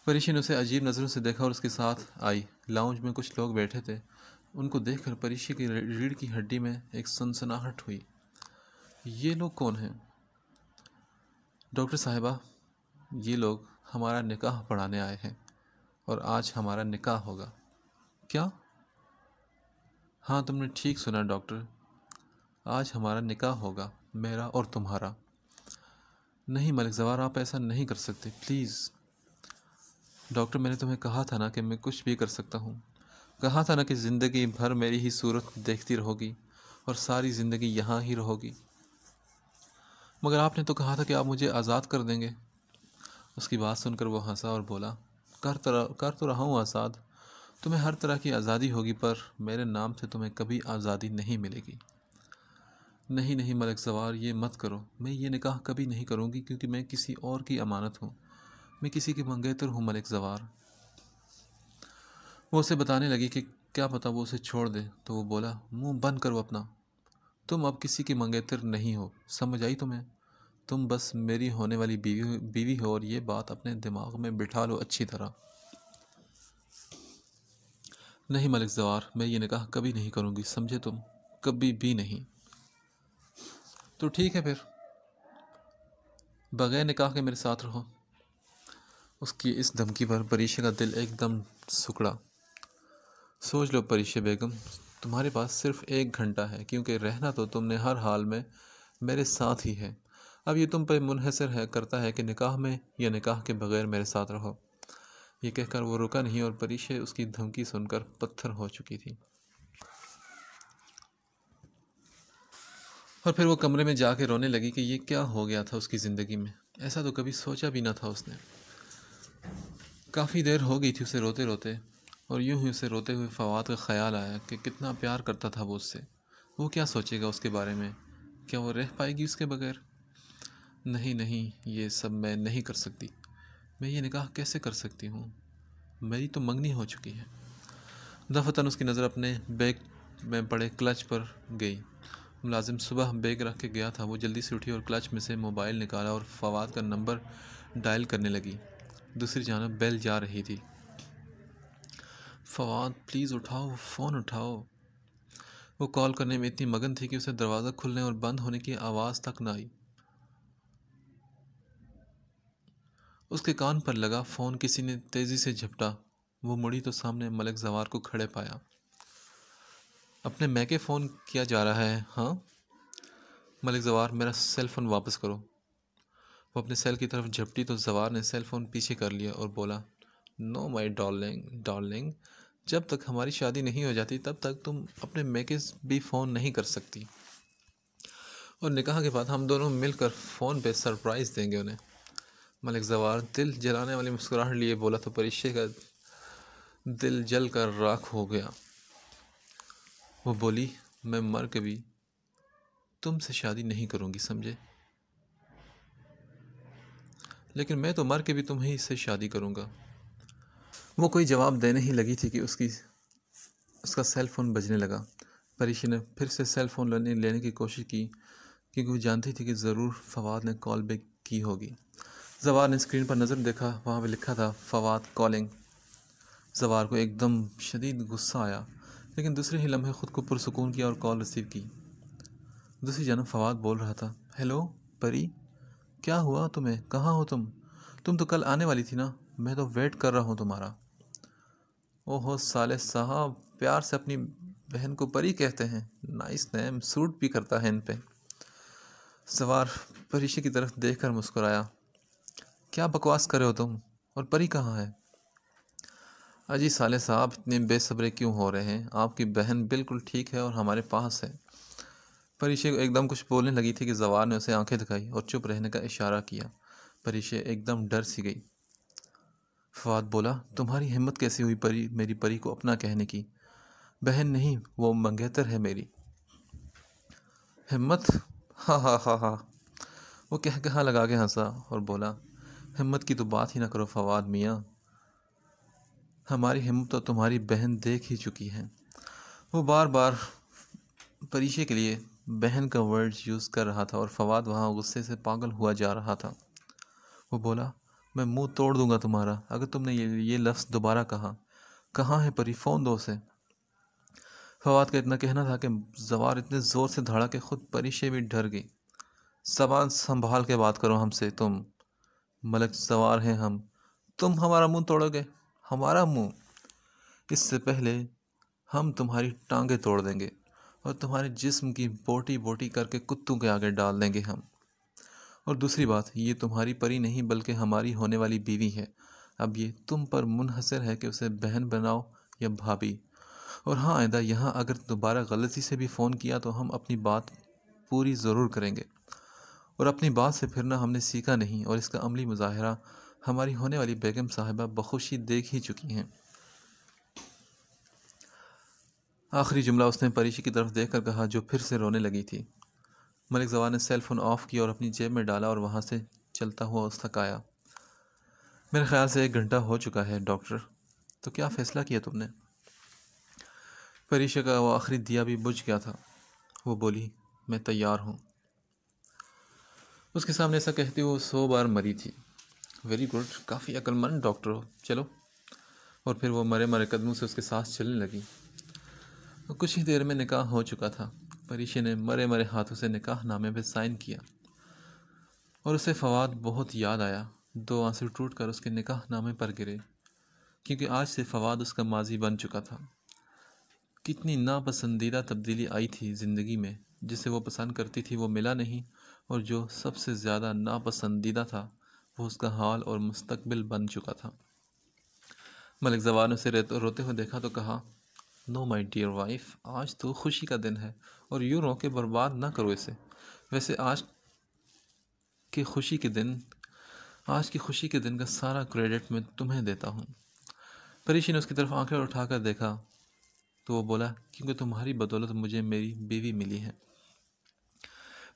परीशी ने उसे अजीब नज़रों से देखा और उसके साथ आई लाउंज में कुछ लोग बैठे थे उनको देखकर परीशी की रीढ़ की हड्डी में एक सनसनाहट हुई ये लोग कौन हैं डॉक्टर साहिबा ये लोग हमारा निकाह पढ़ाने आए हैं और आज हमारा निकाह होगा क्या हाँ तुमने ठीक सुना डॉक्टर आज हमारा निकाह होगा मेरा और तुम्हारा नहीं मलिक जवार आप ऐसा नहीं कर सकते प्लीज़ डॉक्टर मैंने तुम्हें कहा था ना कि मैं कुछ भी कर सकता हूँ कहा था ना कि ज़िंदगी भर मेरी ही सूरत देखती रहोगी और सारी ज़िंदगी यहाँ ही रहोगी मगर आपने तो कहा था कि आप मुझे आज़ाद कर देंगे उसकी बात सुनकर वो हंसा और बोला कर तरह कर तो रहा हूँ आज़ाद तुम्हें हर तरह की आज़ादी होगी पर मेरे नाम से तुम्हें कभी आज़ादी नहीं मिलेगी नहीं नहीं मलिक सवार ये मत करो मैं ये निकाह कभी नहीं करूँगी क्योंकि मैं किसी और की अमानत हूँ मैं किसी की मंगेतर हूँ मलिक जवार वो उसे बताने लगी कि क्या पता वो उसे छोड़ दे तो वो बोला मुंह बंद करो अपना तुम अब किसी की मंगेतर नहीं हो समझ आई तुम्हें तुम बस मेरी होने वाली बीवी बीवी हो और ये बात अपने दिमाग में बिठा लो अच्छी तरह नहीं मलिक जवार मैं ये निकाह कभी नहीं करूँगी समझे तुम कभी भी नहीं तो ठीक है फिर बग़ैर निकाह के मेरे साथ रहो उसकी इस धमकी पर परीशे का दिल एकदम सुकड़ा सोच लो परीशे बेगम तुम्हारे पास सिर्फ एक घंटा है क्योंकि रहना तो तुमने हर हाल में मेरे साथ ही है अब ये तुम पर मुनहसर है करता है कि निकाह में या निकाह के बगैर मेरे साथ रहो ये कहकर वो रुका नहीं और परीशे उसकी धमकी सुनकर पत्थर हो चुकी थी और फिर वो कमरे में जाके रोने लगी कि ये क्या हो गया था उसकी ज़िंदगी में ऐसा तो कभी सोचा भी ना था उसने काफ़ी देर हो गई थी उसे रोते रोते और यूं ही उसे रोते हुए फवाद का ख्याल आया कि कितना प्यार करता था वो उससे वो क्या सोचेगा उसके बारे में क्या वो रह पाएगी उसके बगैर नहीं नहीं ये सब मैं नहीं कर सकती मैं ये निकाह कैसे कर सकती हूँ मेरी तो मंगनी हो चुकी है दफतन उसकी नज़र अपने बैग में पड़े क्लच पर गई मुलाजिम सुबह बैग रख के गया था वो जल्दी से उठी और क्लच में से मोबाइल निकाला और फवाद का नंबर डायल करने लगी दूसरी जानब बेल जा रही थी फवाद प्लीज़ उठाओ फ़ोन उठाओ वो कॉल करने में इतनी मगन थी कि उसे दरवाज़ा खुलने और बंद होने की आवाज़ तक न आई उसके कान पर लगा फ़ोन किसी ने तेज़ी से झपटा वो मुड़ी तो सामने मलिक जवार को खड़े पाया अपने मैके फ़ोन किया जा रहा है हाँ मलिक जवार मेरा सेल फ़ोन वापस करो वो अपने सेल की तरफ झपटी तो जवार ने सेल फ़ोन पीछे कर लिया और बोला नो माई डॉलिंग डॉलिंग जब तक हमारी शादी नहीं हो जाती तब तक तुम अपने मैकेज भी फ़ोन नहीं कर सकती और निकाह के बाद हम दोनों मिलकर फ़ोन पे सरप्राइज़ देंगे उन्हें मलिक जवार दिल जलाने वाली मुस्कुराहट लिए बोला तो परिशे का दिल जल कर राख हो गया वो बोली मैं मर के भी तुमसे शादी नहीं करूँगी समझे लेकिन मैं तो मर के भी तुम्हें इससे शादी करूँगा वो कोई जवाब देने ही लगी थी कि उसकी उसका सेल फ़ोन बजने लगा परीशी ने फिर से सेल फ़ोन लेने लेने की कोशिश की क्योंकि वो जानती थी कि ज़रूर फवाद ने कॉल बैक की होगी जवार ने स्क्रीन पर नज़र देखा वहाँ पर लिखा था फवाद कॉलिंग जवार को एकदम शदीद गुस्सा आया लेकिन दूसरे ही लम्हे ख़ुद को पुरसकून किया और कॉल रिसीव की दूसरी जानब फवाद बोल रहा था हेलो परी क्या हुआ तुम्हें कहाँ हो तुम तुम तो कल आने वाली थी ना मैं तो वेट कर रहा हूँ तुम्हारा ओहो साले साहब प्यार से अपनी बहन को परी कहते हैं नाइस नेम सूट भी करता है इन पे सवार परीशे की तरफ देख कर मुस्कुराया क्या बकवास कर रहे हो तुम और परी कहाँ है अजी साले साहब इतने बेसब्रे क्यों हो रहे हैं आपकी बहन बिल्कुल ठीक है और हमारे पास है परिशे एकदम कुछ बोलने लगी थी कि जवार ने उसे आंखें दिखाई और चुप रहने का इशारा किया परिशे एकदम डर सी गई फवाद बोला तुम्हारी हिम्मत कैसी हुई परी मेरी परी को अपना कहने की बहन नहीं वो मंगेतर है मेरी हिम्मत हा हा हा हा वो कह कहा लगा के हंसा और बोला हिम्मत की तो बात ही ना करो फवाद मियाँ हमारी हिम्मत तो तुम्हारी बहन देख ही चुकी है वो बार बार परीक्षे के लिए बहन का वर्ड्स यूज़ कर रहा था और फवाद वहाँ गुस्से से पागल हुआ जा रहा था वो बोला मैं मुंह तोड़ दूंगा तुम्हारा अगर तुमने ये ये लफ्ज़ दोबारा कहा कहाँ है परी फ़ोन दो से फवाद का इतना कहना था कि जवार इतने ज़ोर से धड़ा के खुद परीशे भी डर गई जबान संभाल के बात करो हमसे तुम मलक सवार हैं हम तुम हमारा मुंह तोड़ोगे हमारा मुंह इससे पहले हम तुम्हारी टांगे तोड़ देंगे और तुम्हारे जिस्म की बोटी बोटी करके कुत्तों के आगे डाल देंगे हम और दूसरी बात ये तुम्हारी परी नहीं बल्कि हमारी होने वाली बीवी है अब ये तुम पर मुनहसर है कि उसे बहन बनाओ या भाभी और हाँ आइंदा यहाँ अगर दोबारा गलती से भी फ़ोन किया तो हम अपनी बात पूरी ज़रूर करेंगे और अपनी बात से फिरना हमने सीखा नहीं और इसका अमली मुजाहरा हमारी होने वाली बेगम साहिबा बखुशी देख ही चुकी हैं आखिरी जुमला उसने परीशी की तरफ देख कर कहा जो फिर से रोने लगी थी मलिक जवान ने सेल फ़ोन ऑफ़ किया और अपनी जेब में डाला और वहाँ से चलता हुआ उस तक आया मेरे ख्याल से एक घंटा हो चुका है डॉक्टर तो क्या फ़ैसला किया तुमने परीशा का वो आखिरी दिया भी बुझ गया था वो बोली मैं तैयार हूँ उसके सामने ऐसा कहते हुए सौ बार मरी थी वेरी गुड काफ़ी अक्लमंद डॉक्टर हो चलो और फिर वो मरे मरे कदमों से उसके साथ चलने लगी और कुछ ही देर में निकाह हो चुका था परीशे ने मरे मरे हाथों से निकाह नामे पर साइन किया और उसे फवाद बहुत याद आया दो आंसू टूट कर उसके निकाह नामे पर गिरे क्योंकि आज से फवाद उसका माजी बन चुका था कितनी नापसंदीदा तब्दीली आई थी ज़िंदगी में जिसे वो पसंद करती थी वो मिला नहीं और जो सबसे ज़्यादा नापसंदीदा था वो उसका हाल और मुस्तकबिल बन चुका था मलिक जवान उसे रोते हुए देखा तो कहा नो माई डियर वाइफ आज तो खुशी का दिन है और यूँ रो के बर्बाद ना करो इसे वैसे आज के खुशी के दिन आज की खुशी के दिन का सारा क्रेडिट मैं तुम्हें देता हूँ परीशी ने उसकी तरफ आंखें उठाकर देखा तो वो बोला क्योंकि तुम्हारी बदौलत मुझे मेरी बीवी मिली है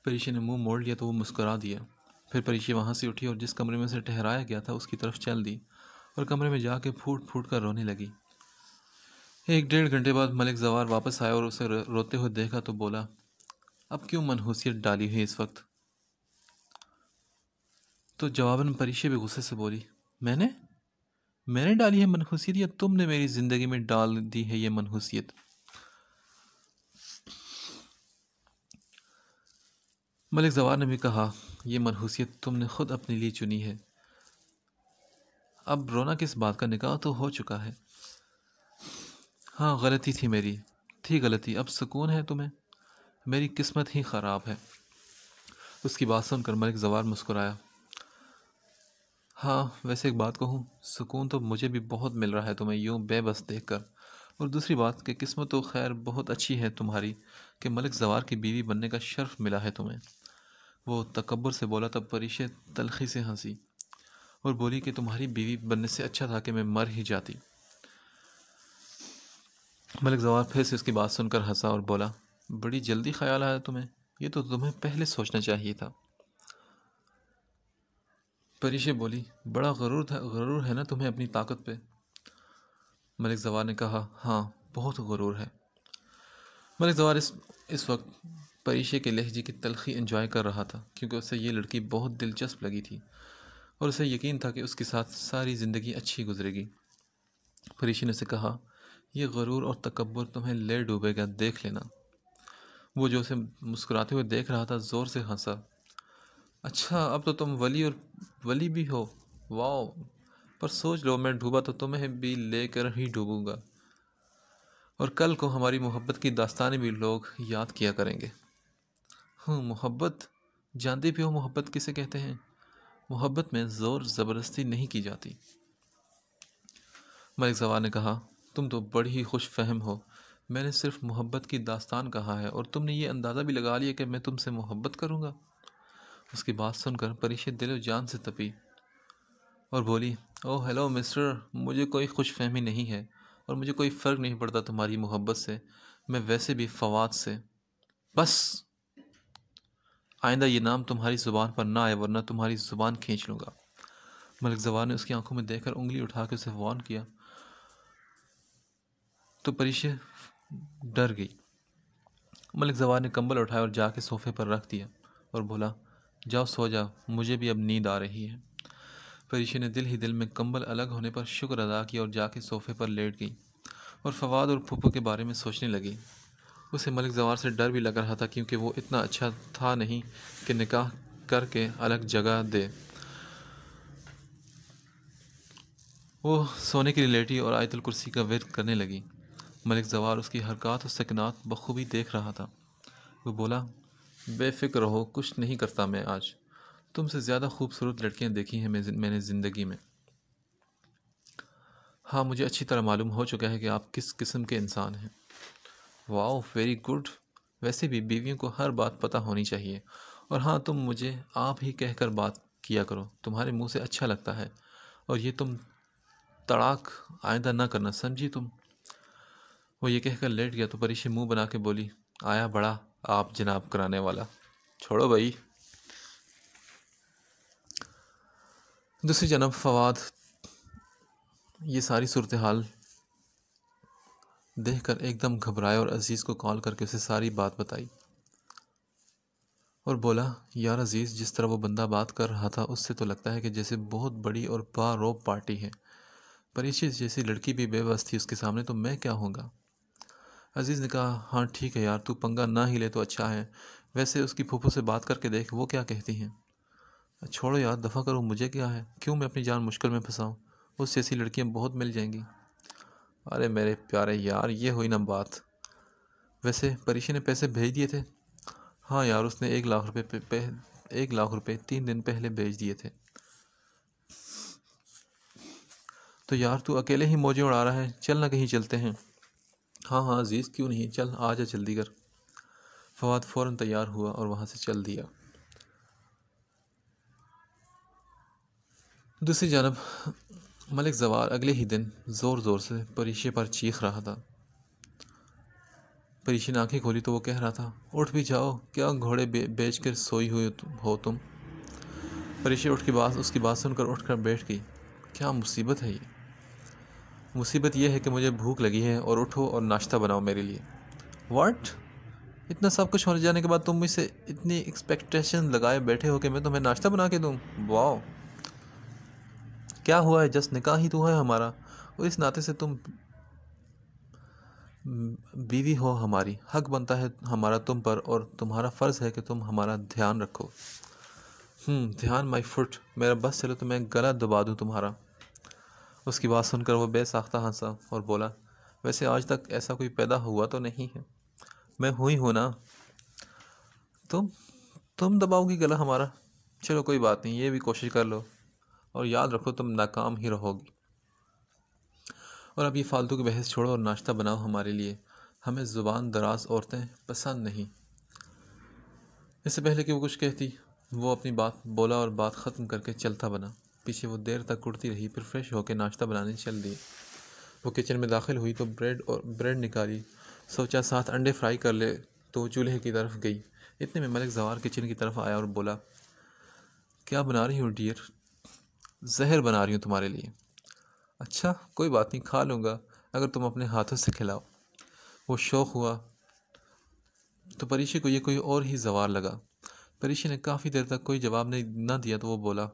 परीशी ने मुंह मोड़ लिया तो वो मुस्करा दिया फिर परीशी वहाँ से उठी और जिस कमरे में से ठहराया गया था उसकी तरफ चल दी और कमरे में जाके फूट फूट कर रोने लगी एक डेढ़ घंटे बाद मलिक जवार वापस आया और उसे रोते हुए देखा तो बोला अब क्यों मनहूसियत डाली है इस वक्त तो जवाबन परिशे भी गुस्से से बोली मैंने मैंने डाली है मनहूसियत या तुमने मेरी ज़िंदगी में डाल दी है ये मनहूसियत मलिक जवार ने भी कहा यह मनहूसियत तुमने ख़ुद अपने लिए चुनी है अब रोना किस बात का निकाह तो हो चुका है हाँ गलती थी मेरी थी गलती अब सुकून है तुम्हें मेरी किस्मत ही ख़राब है उसकी बात सुनकर मलिक जवार मुस्कुराया हाँ वैसे एक बात कहूँ सुकून तो मुझे भी बहुत मिल रहा है तुम्हें यूँ बेबस देख कर और दूसरी बात कि किस्मत तो खैर बहुत अच्छी है तुम्हारी कि मलिक जवार की बीवी बनने का शर्फ मिला है तुम्हें वो तकबर से बोला तब परिशे तलखी से हंसी और बोली कि तुम्हारी बीवी बनने से अच्छा था कि मैं मर ही जाती मलिक जवाब फिर से उसकी बात सुनकर हंसा और बोला बड़ी जल्दी ख्याल आया तुम्हें ये तो तुम्हें पहले सोचना चाहिए था परिशे बोली बड़ा गरूर था गरूर है ना तुम्हें अपनी ताकत पे मलिक जवार ने कहा हाँ बहुत गरूर है मलिक जवार इस इस वक्त परिशे के लहजे की तलखी एंजॉय कर रहा था क्योंकि उसे ये लड़की बहुत दिलचस्प लगी थी और उसे यकीन था कि उसके साथ सारी ज़िंदगी अच्छी गुजरेगी परिशे ने उसे कहा ये गरूर और तकबर तुम्हें ले डूबेगा देख लेना वो जो उसे मुस्कुराते हुए देख रहा था ज़ोर से हंसा अच्छा अब तो तुम वली और वली भी हो वाओ पर सोच लो मैं डूबा तो तुम्हें भी लेकर ही डूबूंगा और कल को हमारी मोहब्बत की दास्तानें भी लोग याद किया करेंगे हूँ मोहब्बत जानते भी हो मोहब्बत किसे कहते हैं मोहब्बत में ज़ोर ज़बरदस्ती नहीं की जाती मलिक जवान ने कहा तुम तो बड़ी ही खुश फहम हो मैंने सिर्फ मोहब्बत की दास्तान कहा है और तुमने ये अंदाज़ा भी लगा लिया कि मैं तुमसे मोहब्बत करूँगा उसकी बात सुनकर परिशद दिलो जान से तपी और बोली ओह हेलो मिस्टर मुझे कोई खुश फहमी नहीं है और मुझे कोई फ़र्क नहीं पड़ता तुम्हारी मोहब्बत से मैं वैसे भी फवाद से बस आइंदा ये नाम तुम्हारी ज़ुबान पर ना आए वरना तुम्हारी ज़ुबान खींच लूँगा मलिक जवान ने उसकी आंखों में देखकर उंगली उठाकर उसे वार्न किया तो परिशे डर गई मलिक जवार ने कंबल उठाया और जाके सोफे पर रख दिया और बोला जाओ सो जाओ मुझे भी अब नींद आ रही है परिशे ने दिल ही दिल में कंबल अलग होने पर शुक्र अदा किया और जाके सोफे पर लेट गई और फवाद और फूफो के बारे में सोचने लगी उसे मलिक जवार से डर भी लग रहा था क्योंकि वो इतना अच्छा था नहीं कि निकाह करके अलग जगह दे वो सोने के लिए लेटी और आयतुल कुर्सी का विरत करने लगी मलिक जवार उसकी हरकत और सकनात बखूबी देख रहा था वो बोला बेफिक्र रहो कुछ नहीं करता मैं आज तुमसे ज़्यादा खूबसूरत लड़कियां देखी हैं मैं, मैंने ज़िंदगी में हाँ मुझे अच्छी तरह मालूम हो चुका है कि आप किस किस्म के इंसान हैं वाओ वेरी गुड वैसे भी बीवियों को हर बात पता होनी चाहिए और हाँ तुम मुझे आप ही कहकर बात किया करो तुम्हारे मुंह से अच्छा लगता है और ये तुम तड़ाक आयदा ना करना समझी तुम वो ये कहकर लेट गया तो परिशी मुंह बना के बोली आया बड़ा आप जनाब कराने वाला छोड़ो भाई दूसरी जनाब फवाद ये सारी सूरत हाल देख कर एकदम घबराए और अज़ीज़ को कॉल करके उसे सारी बात बताई और बोला यार अज़ीज़ जिस तरह वो बंदा बात कर रहा था उससे तो लगता है कि जैसे बहुत बड़ी और बारोब पार्टी है परिचित जैसी लड़की भी बेबस थी उसके सामने तो मैं क्या होगा अज़ीज़ ने कहा हाँ ठीक है यार तू पंगा ना ही ले तो अच्छा है वैसे उसकी फूफो से बात करके देख वो क्या कहती हैं छोड़ो यार दफ़ा करो मुझे क्या है क्यों मैं अपनी जान मुश्किल में फंसाऊँ उससे ऐसी लड़कियाँ बहुत मिल जाएंगी अरे मेरे प्यारे यार ये हुई ना बात वैसे परीशा ने पैसे भेज दिए थे हाँ यार उसने एक लाख रुपए एक लाख रुपए तीन दिन पहले भेज दिए थे तो यार तू अकेले ही मौजें उड़ा रहा है चल ना कहीं चलते हैं हाँ हाँ अजीज़ क्यों नहीं चल आ जा जल्दी कर फवाद फ़ौर तैयार हुआ और वहाँ से चल दिया दूसरी जानब मलिक जवार अगले ही दिन ज़ोर ज़ोर से परीशे पर चीख रहा था परीशे ने आँखें खोली तो वो कह रहा था उठ भी जाओ क्या घोड़े बे, बेच कर सोई हुई हो तुम परीशे उठ के बाद उसकी बात सुनकर उठ कर बैठ गई क्या मुसीबत है ये मुसीबत यह है कि मुझे भूख लगी है और उठो और नाश्ता बनाओ मेरे लिए वाट इतना सब कुछ होने जाने के बाद तुम मुझसे इतनी एक्सपेक्टेशन लगाए बैठे हो कि मैं तुम्हें नाश्ता बना के दूँ वाओ क्या हुआ है जस्ट निकाह ही तो है हमारा और इस नाते से तुम बीवी हो हमारी हक बनता है हमारा तुम पर और तुम्हारा फ़र्ज़ है कि तुम हमारा ध्यान रखो hmm, ध्यान माई फुट मेरा बस चलो तो मैं गला दबा दूँ तुम्हारा उसकी बात सुनकर वह बेसाख्ता हंसा और बोला वैसे आज तक ऐसा कोई पैदा हुआ तो नहीं है मैं हुई हूँ ना तुम तुम दबाओगी गला हमारा चलो कोई बात नहीं ये भी कोशिश कर लो और याद रखो तुम नाकाम ही रहोगी और अब ये फालतू की बहस छोड़ो और नाश्ता बनाओ हमारे लिए हमें ज़ुबान दराज औरतें पसंद नहीं इससे पहले कि वो कुछ कहती वो अपनी बात बोला और बात ख़त्म करके चलता बना पीछे वो देर तक उड़ती रही फिर फ्रेश होकर नाश्ता बनाने चल दी वो किचन में दाखिल हुई तो ब्रेड और ब्रेड निकाली सोचा साथ अंडे फ्राई कर ले तो चूल्हे की तरफ गई इतने में मलिक जवार किचन की तरफ आया और बोला क्या बना रही हूँ डियर जहर बना रही हूँ तुम्हारे लिए अच्छा कोई बात नहीं खा लूँगा अगर तुम अपने हाथों से खिलाओ वो शौक़ हुआ तो परीशे को ये कोई और ही जवार लगा परीशे ने काफ़ी देर तक कोई जवाब नहीं ना दिया तो वो बोला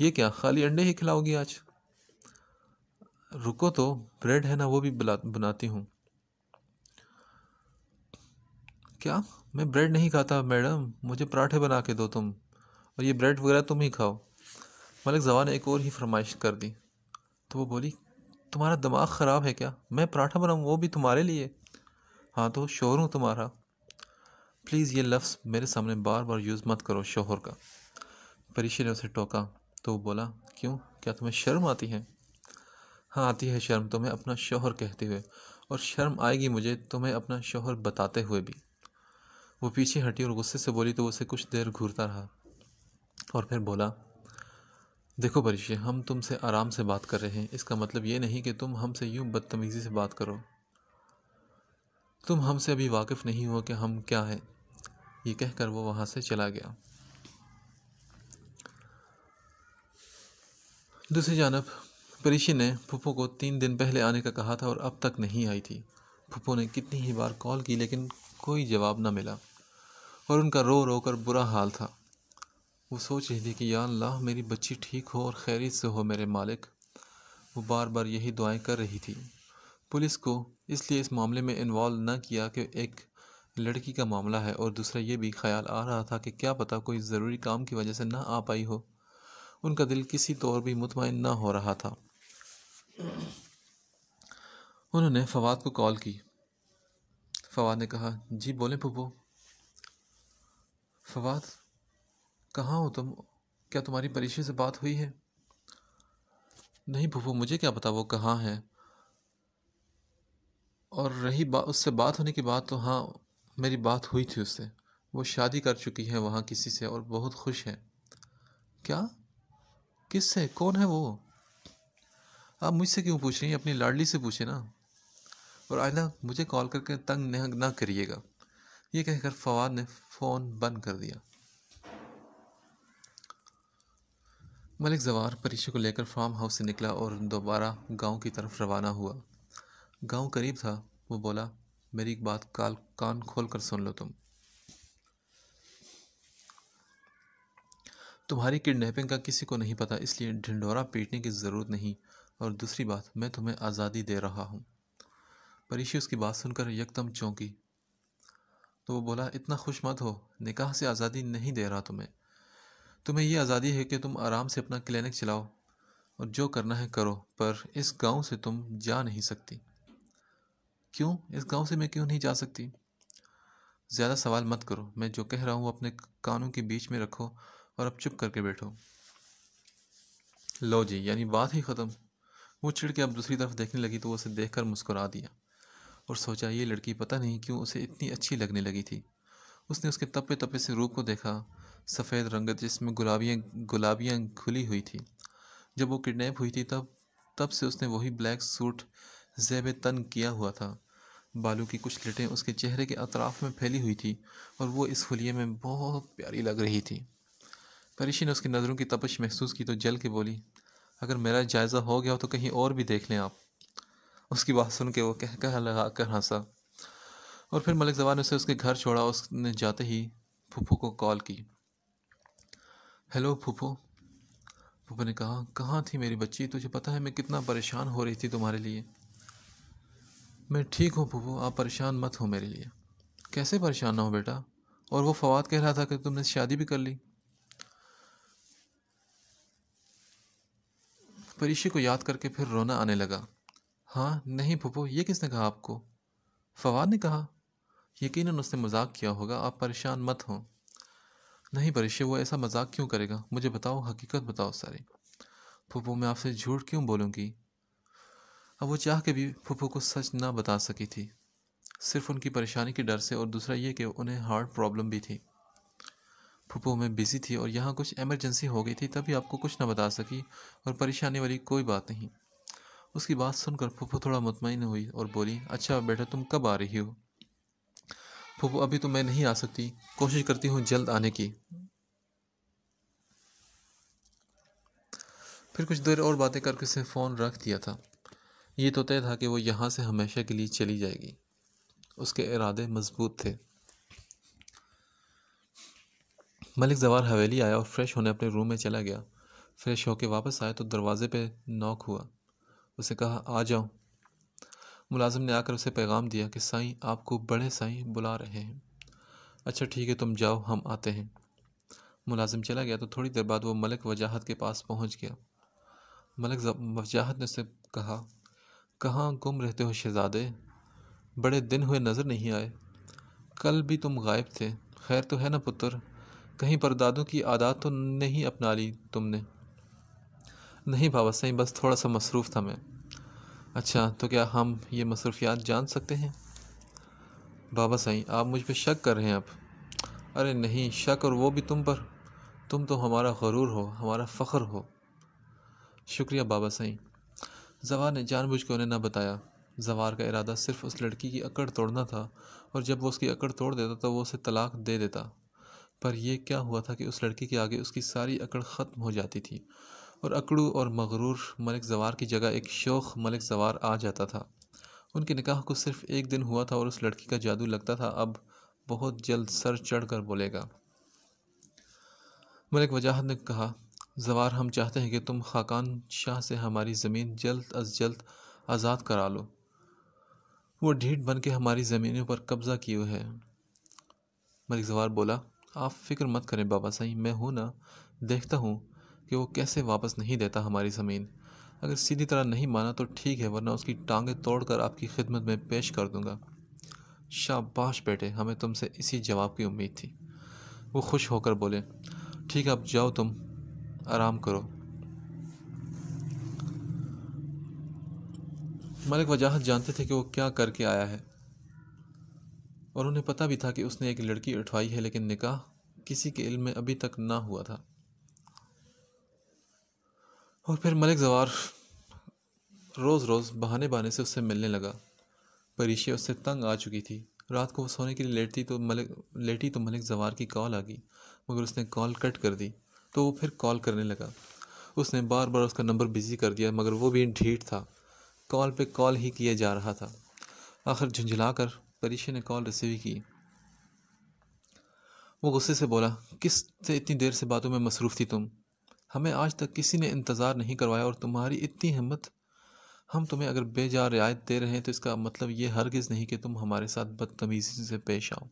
ये क्या खाली अंडे ही खिलाओगी आज रुको तो ब्रेड है ना वो भी बनाती हूँ क्या मैं ब्रेड नहीं खाता मैडम मुझे पराठे बना के दो तुम और ये ब्रेड वगैरह तुम ही खाओ मलिक जवा ने एक और ही फरमाइश कर दी तो वो बोली तुम्हारा दिमाग ख़राब है क्या मैं पराठा बनाऊँ वो भी तुम्हारे लिए हाँ तो शोर हूँ तुम्हारा प्लीज़ ये लफ्ज़ मेरे सामने बार बार यूज़ मत करो शोहर का परिशे ने उसे टोका तो वो बोला क्यों क्या तुम्हें शर्म आती है हाँ आती है शर्म तुम्हें अपना शोहर कहते हुए और शर्म आएगी मुझे तुम्हें अपना शोहर बताते हुए भी वो पीछे हटी और गुस्से से बोली तो उसे कुछ देर घूरता रहा और फिर बोला देखो परिशे हम तुमसे आराम से बात कर रहे हैं इसका मतलब ये नहीं कि तुम हमसे यूँ बदतमीज़ी से बात करो तुम हमसे अभी वाकिफ़ नहीं हो कि हम क्या हैं ये कहकर वो वहाँ से चला गया दूसरी जानब परिशी ने फुप्पो को तीन दिन पहले आने का कहा था और अब तक नहीं आई थी फुप्पो ने कितनी ही बार कॉल की लेकिन कोई जवाब ना मिला और उनका रो रो कर बुरा हाल था वो सोच रही थी कि या अल्लाह मेरी बच्ची ठीक हो और खैरियत से हो मेरे मालिक वो बार बार यही दुआएं कर रही थी पुलिस को इसलिए इस मामले में इन्वॉल्व न किया कि एक लड़की का मामला है और दूसरा ये भी ख्याल आ रहा था कि क्या पता कोई ज़रूरी काम की वजह से ना आ पाई हो उनका दिल किसी तौर भी मुतमिन ना हो रहा था उन्होंने फवाद को कॉल की फवाद ने कहा जी बोले पुप्पो फवाद कहाँ हो तुम क्या तुम्हारी परीक्षे से बात हुई है नहीं भूपो मुझे क्या पता वो कहाँ है और रही बात उससे बात होने की बात तो हाँ मेरी बात हुई थी उससे वो शादी कर चुकी है वहाँ किसी से और बहुत खुश है क्या किससे कौन है वो आप मुझसे क्यों पूछ रही हैं अपनी लाडली से पूछे ना और आइंदा मुझे कॉल करके तंग ना करिएगा ये कहकर फवाद ने फ़ोन बंद कर दिया मलिक जवार परीक्षा को लेकर फार्म हाउस से निकला और दोबारा गांव की तरफ रवाना हुआ गांव करीब था वो बोला मेरी एक बात काल कान खोल कर सुन लो तुम तुम्हारी किडनैपिंग का किसी को नहीं पता इसलिए ढिंडोरा पीटने की ज़रूरत नहीं और दूसरी बात मैं तुम्हें आज़ादी दे रहा हूँ परिशी उसकी बात सुनकर यकदम चौंकी तो वो बोला इतना खुश मत हो निकाह से आज़ादी नहीं दे रहा तुम्हें तुम्हें ये आज़ादी है कि तुम आराम से अपना क्लिनिक चलाओ और जो करना है करो पर इस गांव से तुम जा नहीं सकती क्यों इस गांव से मैं क्यों नहीं जा सकती ज़्यादा सवाल मत करो मैं जो कह रहा हूँ अपने कानों के बीच में रखो और अब चुप करके बैठो लो जी यानी बात ही ख़त्म वो चिड़ के अब दूसरी तरफ देखने लगी तो उसे देख मुस्कुरा दिया और सोचा ये लड़की पता नहीं क्यों उसे इतनी अच्छी लगने लगी थी उसने उसके तपे तपे से रूप को देखा सफ़ेद रंगत जिसमें गुलाबियाँ गुलाबियाँ खुली हुई थी जब वो किडनैप हुई थी तब तब से उसने वही ब्लैक सूट जैब तन किया हुआ था बालू की कुछ लटें उसके चेहरे के अतराफ़ में फैली हुई थी और वो इस हुलिये में बहुत प्यारी लग रही थी परिशी ने उसकी नज़रों की तपश महसूस की तो जल के बोली अगर मेरा जायज़ा हो गया हो तो कहीं और भी देख लें आप उसकी बात सुन के वो कह कह लगा कर हंसा और फिर मलिक जवान ने उसे उसके घर छोड़ा उसने जाते ही फूफो को कॉल की हेलो फूफो फूफो ने कहा कहाँ थी मेरी बच्ची तुझे पता है मैं कितना परेशान हो रही थी तुम्हारे लिए मैं ठीक हूँ फूफो आप परेशान मत हो मेरे लिए कैसे परेशान ना हो बेटा और वो फवाद कह रहा था कि तुमने शादी भी कर ली परीशी को याद करके फिर रोना आने लगा हाँ नहीं भूपो ये किसने कहा आपको फवाद ने कहा यकीन उसने मजाक किया होगा आप परेशान मत हों नहीं परीशी वो ऐसा मजाक क्यों करेगा मुझे बताओ हकीकत बताओ सारी फूफो मैं आपसे झूठ क्यों बोलूँगी अब वो चाह के भी फूफो को सच ना बता सकी थी सिर्फ उनकी परेशानी के डर से और दूसरा ये कि उन्हें हार्ट प्रॉब्लम भी थी फुपो में बिज़ी थी और यहाँ कुछ एमरजेंसी हो गई थी तभी आपको कुछ न बता सकी और परेशानी वाली कोई बात नहीं उसकी बात सुनकर फुफो थोड़ा मुतमिन हुई और बोली अच्छा बेटा तुम कब आ रही हो फुफो अभी तो मैं नहीं आ सकती कोशिश करती हूँ जल्द आने की फिर कुछ देर और बातें करके उसने फ़ोन रख दिया था ये तो तय था कि वो यहाँ से हमेशा के लिए चली जाएगी उसके इरादे मजबूत थे मलिक जवार हवेली आया और फ्रेश होने अपने रूम में चला गया फ्रेश होकर वापस आया तो दरवाजे पे नॉक हुआ उसे कहा आ जाओ मुलाजिम ने आकर उसे पैगाम दिया कि साईं आपको बड़े साईं बुला रहे हैं अच्छा ठीक है तुम जाओ हम आते हैं मुलाजिम चला गया तो थोड़ी देर बाद वो मलिक वजाहत के पास पहुंच गया मलिक वजाहत ने उसे कहा कहाँ गुम रहते हो शहजादे बड़े दिन हुए नज़र नहीं आए कल भी तुम गायब थे खैर तो है ना पुत्र कहीं परदादों की आदत तो नहीं अपना ली तुमने नहीं बाबा सही बस थोड़ा सा मसरूफ़ था मैं अच्छा तो क्या हम ये मसरूफियात जान सकते हैं बाबा सही आप मुझ पर शक कर रहे हैं अब अरे नहीं शक और वो भी तुम पर तुम तो हमारा गरूर हो हमारा फ़ख्र हो शुक्रिया बाबा सही जवार ने जानबूझ के उन्हें न बताया जवार का इरादा सिर्फ उस लड़की की अकड़ तोड़ना था और जब वो उसकी अकड़ तोड़ देता तो वो उसे तलाक दे देता पर यह क्या हुआ था कि उस लड़की के आगे उसकी सारी अकड़ ख़त्म हो जाती थी और अकड़ू और मगरूर मलिक जवार की जगह एक शोख मलिक जवार आ जाता था उनके निकाह को सिर्फ एक दिन हुआ था और उस लड़की का जादू लगता था अब बहुत जल्द सर चढ़ कर बोलेगा मलिक वजाहत ने कहा जवार हम चाहते हैं कि तुम खाकान शाह से हमारी ज़मीन जल्द अज जल्द आज़ाद करा लो वो ढीठ बन के हमारी ज़मीनों पर कब्ज़ा किए है मलिक जवार बोला आप फिक्र मत करें बाबा साहब मैं हूँ ना देखता हूँ कि वो कैसे वापस नहीं देता हमारी ज़मीन अगर सीधी तरह नहीं माना तो ठीक है वरना उसकी टांगें तोड़कर आपकी खिदमत में पेश कर दूंगा शाबाश बेटे हमें तुमसे इसी जवाब की उम्मीद थी वो खुश होकर बोले ठीक है अब जाओ तुम आराम करो मलिक वजाहत जानते थे कि वो क्या करके आया है और उन्हें पता भी था कि उसने एक लड़की उठवाई है लेकिन निकाह किसी के इल्म में अभी तक ना हुआ था और फिर मलिक जवार रोज़ रोज़ बहाने बहाने से उससे मिलने लगा परीशे उससे तंग आ चुकी थी रात को वो सोने के लिए लेटती तो मलिक लेटी तो मलिक जवार की कॉल आ गई मगर उसने कॉल कट कर दी तो वो फिर कॉल करने लगा उसने बार बार उसका नंबर बिज़ी कर दिया मगर वो भी ढीठ था कॉल पे कॉल ही किया जा रहा था आखिर झुंझला कर करीशे ने कॉल रिसीव की वो गुस्से से बोला किस से इतनी देर से बातों में मसरूफ़ थी तुम हमें आज तक किसी ने इंतज़ार नहीं करवाया और तुम्हारी इतनी हिम्मत हम तुम्हें अगर बेजा रियायत दे रहे हैं तो इसका मतलब ये हरगिज़ नहीं कि तुम हमारे साथ बदतमीज़ी से पेश आओ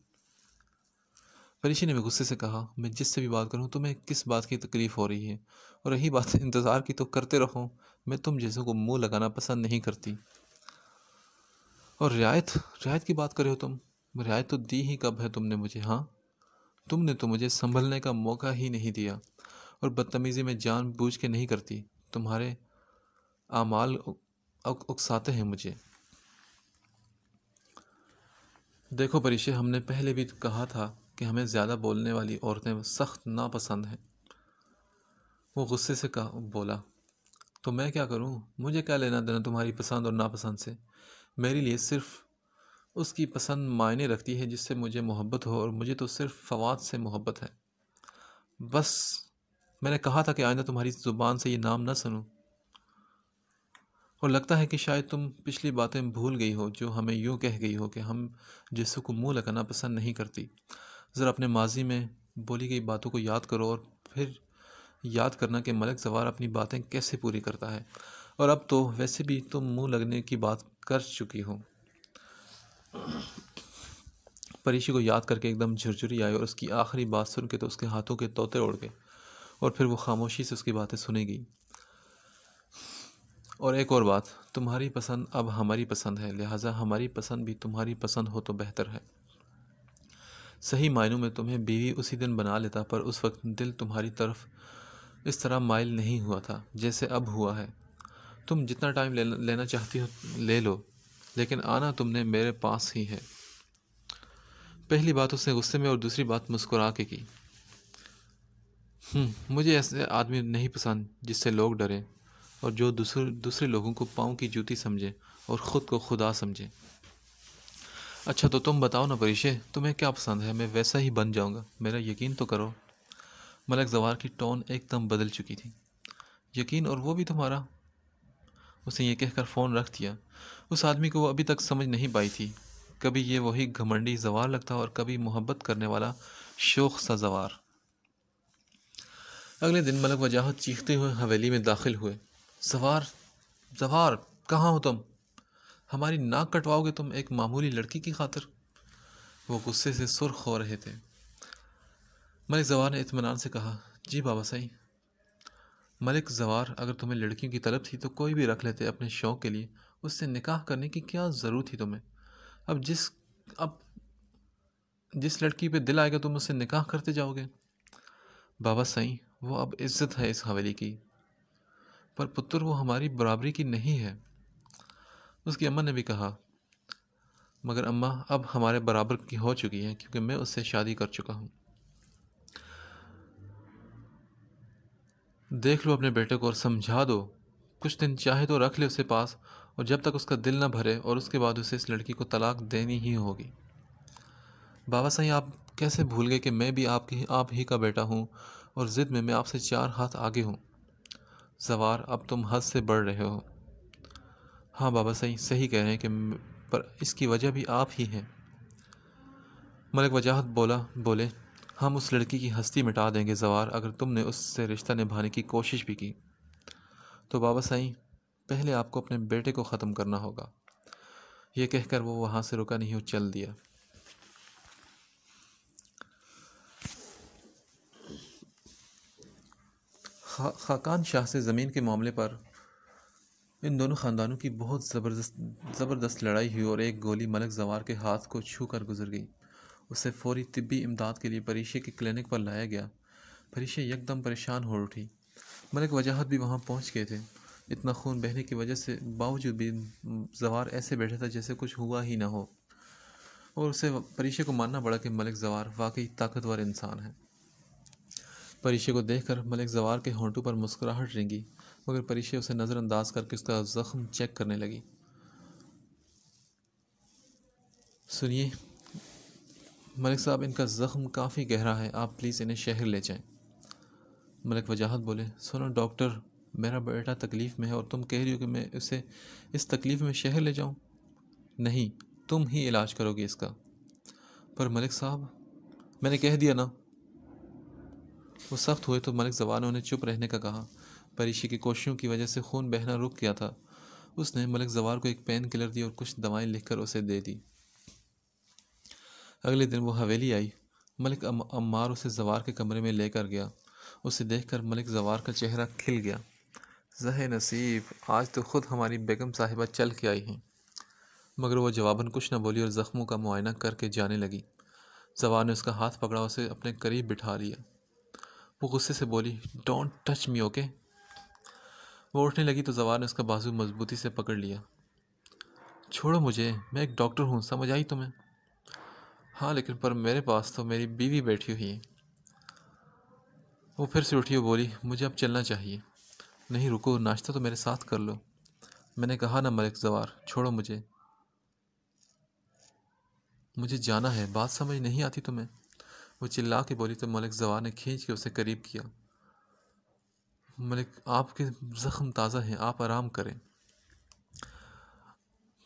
परीशी ने भी गुस्से से कहा मैं जिससे भी बात करूँ तुम्हें किस बात की तकलीफ़ हो रही है और रही बात इंतज़ार की तो करते रहो मैं तुम जैसों को मुंह लगाना पसंद नहीं करती और रियायत रियायत की बात कर रहे हो तुम रियायत तो दी ही कब है तुमने मुझे हाँ तुमने तो मुझे संभलने का मौका ही नहीं दिया और बदतमीज़ी में जान बूझ के नहीं करती तुम्हारे आमाल उकसाते हैं मुझे देखो परिशे हमने पहले भी कहा था कि हमें ज़्यादा बोलने वाली औरतें सख्त नापसंद हैं वो गुस्से से कहा बोला तो मैं क्या करूँ मुझे क्या लेना देना तुम्हारी पसंद और नापसंद से मेरे लिए सिर्फ़ उसकी पसंद मायने रखती है जिससे मुझे मोहब्बत हो और मुझे तो सिर्फ फवाद से मोहब्बत है बस मैंने कहा था कि आइंदा तुम्हारी ज़ुबान से ये नाम ना सुनूं और लगता है कि शायद तुम पिछली बातें भूल गई हो जो हमें यूँ कह गई हो कि हम जिसु को मुँह लगाना पसंद नहीं करती ज़रा अपने माजी में बोली गई बातों को याद करो और फिर याद करना कि मलक जवार अपनी बातें कैसे पूरी करता है और अब तो वैसे भी तुम मुँह लगने की बात कर चुकी हूँ परिशी को याद करके एकदम झुरझुरी आई और उसकी आखिरी बात सुन के तो उसके हाथों के तोते उड़ गए और फिर वो खामोशी से उसकी बातें सुनेगी और एक और बात तुम्हारी पसंद अब हमारी पसंद है लिहाजा हमारी पसंद भी तुम्हारी पसंद हो तो बेहतर है सही मायनों में तुम्हें बीवी उसी दिन बना लेता पर उस वक्त दिल तुम्हारी तरफ इस तरह माइल नहीं हुआ था जैसे अब हुआ है तुम जितना टाइम लेना चाहती हो ले लो लेकिन आना तुमने मेरे पास ही है पहली बात उसने गुस्से में और दूसरी बात मुस्कुरा के की हम्म, मुझे ऐसे आदमी नहीं पसंद जिससे लोग डरें और जो दूसरे दूसरे लोगों को पाँव की जूती समझें और ख़ुद को खुदा समझें अच्छा तो तुम बताओ ना परिशे तुम्हें क्या पसंद है मैं वैसा ही बन जाऊंगा मेरा यकीन तो करो मलक जवार की टोन एकदम बदल चुकी थी यकीन और वो भी तुम्हारा उसने ये कहकर फ़ोन रख दिया उस आदमी को वो अभी तक समझ नहीं पाई थी कभी ये वही घमंडी जवार लगता और कभी मोहब्बत करने वाला शोख सा जवार अगले दिन मलक वजाहत चीखते हुए हवेली में दाखिल हुए जवार जवार कहाँ हो तुम हमारी नाक कटवाओगे तुम एक मामूली लड़की की खातिर वो गुस्से से सुर्ख हो रहे थे मलिक जवार ने इतमान से कहा जी बाबा साई मलिक जवार अगर तुम्हें लड़कियों की तलब थी तो कोई भी रख लेते अपने शौक़ के लिए उससे निकाह करने की क्या ज़रूरत थी तुम्हें अब जिस अब जिस लड़की पे दिल आएगा तुम उससे निकाह करते जाओगे बाबा सही वो अब इज्जत है इस हवेली की पर पुत्र वो हमारी बराबरी की नहीं है उसकी अम्मा ने भी कहा मगर अम्मा अब हमारे बराबर की हो चुकी है क्योंकि मैं उससे शादी कर चुका हूँ देख लो अपने बेटे को और समझा दो कुछ दिन चाहे तो रख ले उसे पास और जब तक उसका दिल ना भरे और उसके बाद उसे इस लड़की को तलाक देनी ही होगी बाबा साहब आप कैसे भूल गए कि मैं भी आपकी आप ही का बेटा हूँ और ज़िद में मैं आपसे चार हाथ आगे हूँ सवार अब तुम हद से बढ़ रहे हो हाँ बाबा सही सही कह रहे हैं कि पर इसकी वजह भी आप ही हैं मलिक वजाहत बोला बोले हम उस लड़की की हस्ती मिटा देंगे जवार अगर तुमने उससे रिश्ता निभाने की कोशिश भी की तो बाबा साईं पहले आपको अपने बेटे को ख़त्म करना होगा ये कहकर वो वहाँ से रुका नहीं और चल दिया खा, खाकान शाह से ज़मीन के मामले पर इन दोनों ख़ानदानों की बहुत ज़बरदस्त ज़बरदस्त लड़ाई हुई और एक गोली मलक जवार के हाथ को छू कर गुजर गई उसे फौरी तिब्बी इमदाद के लिए परीशे के क्लिनिक पर लाया गया परीशे यकदम परेशान हो उठी मलिक वजाहत भी वहाँ पहुँच गए थे इतना खून बहने की वजह से बावजूद भी जवार ऐसे बैठा था जैसे कुछ हुआ ही ना हो और उसे परीशे को मानना पड़ा कि मलिक जवार वाकई ताकतवर इंसान है परीशे को देखकर मलिक जवार के होंटू पर मुस्कुराहट रेंगी मगर परीशे उसे नज़रअंदाज करके उसका ज़ख्म चेक करने लगी सुनिए मलिक साहब इनका ज़ख्म काफ़ी गहरा है आप प्लीज़ इन्हें शहर ले जाएं मलिक वजाहत बोले सुनो डॉक्टर मेरा बेटा तकलीफ़ में है और तुम कह रही हो कि मैं उसे इस तकलीफ़ में शहर ले जाऊं नहीं तुम ही इलाज करोगे इसका पर मलिक साहब मैंने कह दिया ना वो सख्त हुए तो मलिक जवानों ने उन्हें चुप रहने का कहा परीशी की कोशिशों की वजह से खून बहना रुक गया था उसने मलिक जवार को एक पेन किलर दी और कुछ दवाएं लिखकर उसे दे दी अगले दिन वो हवेली आई मलिक अम्मार उसे जवार के कमरे में लेकर गया उसे देखकर मलिक जवार का चेहरा खिल गया जह नसीब आज तो ख़ुद हमारी बेगम साहिबा चल के आई हैं मगर वह जवाबन कुछ न बोली और ज़ख्मों का मुआयना करके जाने लगी जवार ने उसका हाथ पकड़ा उसे अपने करीब बिठा लिया वो गुस्से से बोली डोंट टच मी ओके वो उठने लगी तो जवार ने उसका बाजू मजबूती से पकड़ लिया छोड़ो मुझे मैं एक डॉक्टर हूँ समझ आई तुम्हें हाँ लेकिन पर मेरे पास तो मेरी बीवी बैठी हुई है वो फिर से उठी और बोली मुझे अब चलना चाहिए नहीं रुको नाश्ता तो मेरे साथ कर लो मैंने कहा ना मलिक जवार छोड़ो मुझे मुझे जाना है बात समझ नहीं आती तुम्हें वो चिल्ला के बोली तो मलिक जवार ने खींच के उसे करीब किया मलिक आपके ज़ख्म ताज़ा हैं आप आराम करें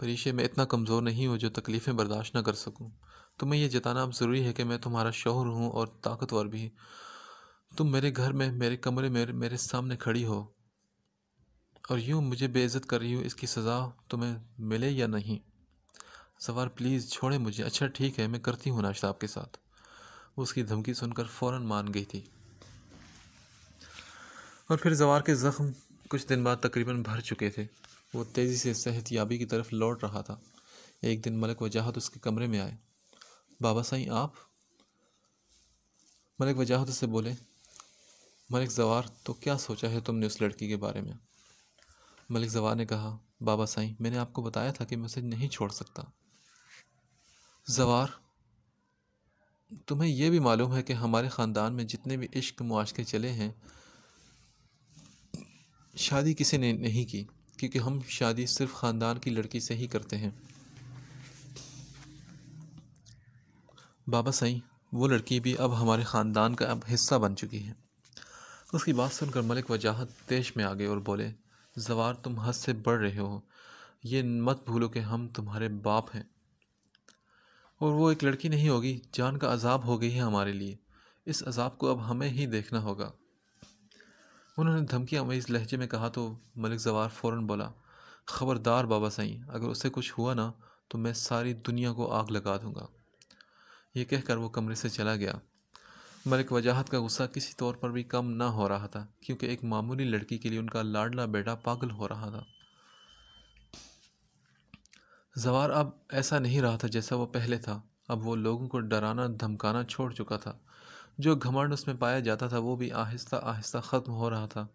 परीक्षे में इतना कमज़ोर नहीं हो जो तकलीफ़ें बर्दाश्त ना कर सकूं तुम्हें यह जताना अब ज़रूरी है कि मैं तुम्हारा शोहर हूँ और ताकतवर भी तुम मेरे घर में मेरे कमरे में मेरे सामने खड़ी हो और यूँ मुझे बेइज्जत कर रही हो इसकी सज़ा तुम्हें मिले या नहीं सवार प्लीज़ छोड़े मुझे अच्छा ठीक है मैं करती हूँ नाश्ता आपके साथ उसकी धमकी सुनकर फ़ौर मान गई थी और फिर जवार के ज़ख्म कुछ दिन बाद तकरीबन भर चुके थे वो तेज़ी से सेहत याबी की तरफ लौट रहा था एक दिन मलिक वजाहत उसके कमरे में आए बाबा साईं आप मलिक वजाहत से बोले मलिक जवार तो क्या सोचा है तुमने उस लड़की के बारे में मलिक जवार ने कहा बाबा साईं मैंने आपको बताया था कि मैं उसे नहीं छोड़ सकता जवार तुम्हें यह भी मालूम है कि हमारे ख़ानदान में जितने भी इश्क मुआशे चले हैं शादी किसी ने नहीं की क्योंकि हम शादी सिर्फ ख़ानदान की लड़की से ही करते हैं बाबा सही वो लड़की भी अब हमारे ख़ानदान का अब हिस्सा बन चुकी है उसकी बात सुनकर मलिक वजाहत देश में आ गए और बोले जवार तुम हद से बढ़ रहे हो ये मत भूलो कि हम तुम्हारे बाप हैं और वो एक लड़की नहीं होगी जान का अजाब हो गई है हमारे लिए इस अजाब को अब हमें ही देखना होगा उन्होंने धमकी अमेज लहजे में कहा तो मलिक जवार फ़ौर बोला ख़बरदार बाबा सही अगर उससे कुछ हुआ ना तो मैं सारी दुनिया को आग लगा दूँगा ये कहकर वो कमरे से चला गया मलिक वजाहत का गुस्सा किसी तौर पर भी कम ना हो रहा था क्योंकि एक मामूली लड़की के लिए उनका लाडला बेटा पागल हो रहा था जवार अब ऐसा नहीं रहा था जैसा वो पहले था अब वो लोगों को डराना धमकाना छोड़ चुका था जो घमंड उसमें पाया जाता था वो भी आहिस्ता आहिस्ता ख़त्म हो रहा था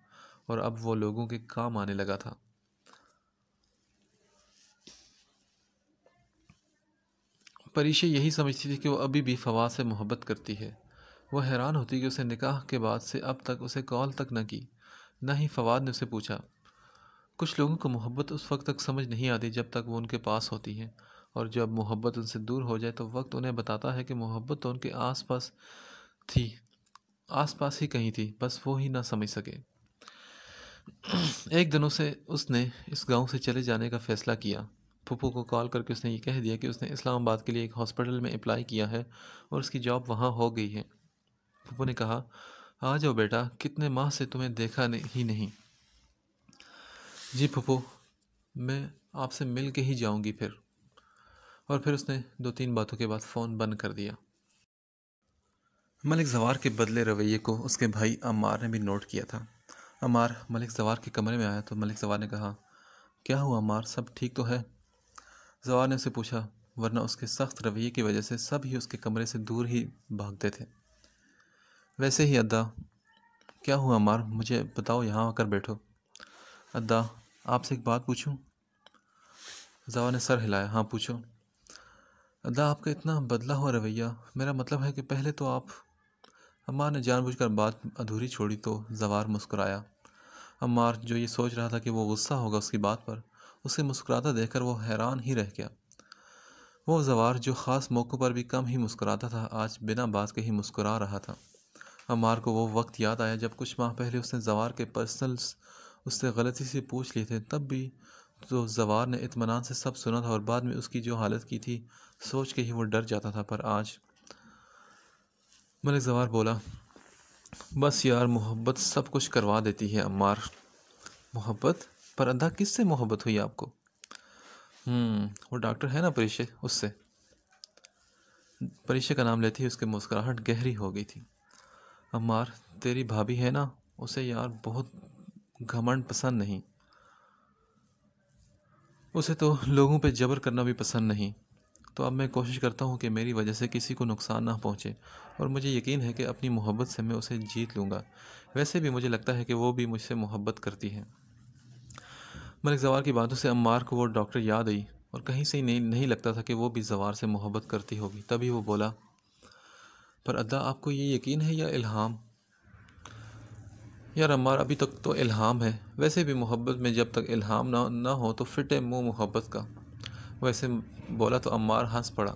और अब वो लोगों के काम आने लगा था परीशे यही समझती थी कि वो अभी भी फवाद से मोहब्बत करती है वह हैरान होती कि उसे निकाह के बाद से अब तक उसे कॉल तक न की न ही फवाद ने उसे पूछा कुछ लोगों को मोहब्बत उस वक्त तक समझ नहीं आती जब तक वो उनके पास होती है और जब मोहब्बत उनसे दूर हो जाए तो वक्त उन्हें बताता है कि मोहब्बत तो उनके आसपास थी आसपास ही कहीं थी बस वो ही ना समझ सके एक दिनों से उसने इस गांव से चले जाने का फ़ैसला किया पप्पू को कॉल करके उसने ये कह दिया कि उसने इस्लामाबाद के लिए एक हॉस्पिटल में अप्लाई किया है और उसकी जॉब वहाँ हो गई है पप्पू ने कहा आ जाओ बेटा कितने माह से तुम्हें देखा ही नहीं जी पप्पू मैं आपसे मिल के ही जाऊँगी फिर और फिर उसने दो तीन बातों के बाद फ़ोन बंद कर दिया मलिक जवार के बदले रवैये को उसके भाई अमार ने भी नोट किया था अमार मलिक जवार के कमरे में आया तो मलिक जवार ने कहा क्या हुआ अमार सब ठीक तो है जवार ने उसे पूछा वरना उसके सख्त रवैये की वजह से सब ही उसके कमरे से दूर ही भागते थे वैसे ही अद्दा क्या हुआ मार मुझे बताओ यहाँ आकर बैठो अद्दा आपसे एक बात पूछूं जवा ने सर हिलाया हाँ पूछो अद्दा आपका इतना बदला हुआ रवैया मेरा मतलब है कि पहले तो आप अम्मा ने जानबूझकर बात अधूरी छोड़ी तो जवार मुस्कुराया अम्मार जो ये सोच रहा था कि वो गुस्सा होगा उसकी बात पर उसे मुस्कुराता देखकर वो हैरान ही रह गया वो जवार जो ख़ास मौक़ों पर भी कम ही मुस्कुराता था आज बिना बात के ही मुस्कुरा रहा था अमार को वो वक्त याद आया जब कुछ माह पहले उसने जवार के पर्सनल्स उससे गलती से पूछ लिए थे तब भी तो जवार ने इतमान से सब सुना था और बाद में उसकी जो हालत की थी सोच के ही वो डर जाता था पर आज मलिक जवार बोला बस यार मोहब्बत सब कुछ करवा देती है अम्मार मोहब्बत पर अंधा किससे मोहब्बत हुई आपको हम्म, वो डॉक्टर है ना परीक्षे उससे परीक्षे का नाम लेती ही उसकी मुस्कुराहट गहरी हो गई थी अम्मार तेरी भाभी है ना उसे यार बहुत घमंड पसंद नहीं उसे तो लोगों पे जबर करना भी पसंद नहीं तो अब मैं कोशिश करता हूँ कि मेरी वजह से किसी को नुकसान ना पहुँचे और मुझे यकीन है कि अपनी मोहब्बत से मैं उसे जीत लूँगा वैसे भी मुझे लगता है कि वो भी मुझसे मोहब्बत करती है मलिक जवार की बातों से अम्मार को वो डॉक्टर याद आई और कहीं से ही नहीं नहीं लगता था कि वो भी जवार से मोहब्बत करती होगी तभी वो बोला पर अदा आपको ये यकीन है या इल्हाम यार अम्मार अभी तक तो इल्हाम है वैसे भी मोहब्बत में जब तक इल्हाम ना ना हो तो फिट है मुँह मोहब्बत का वैसे बोला तो अम्मार हंस पड़ा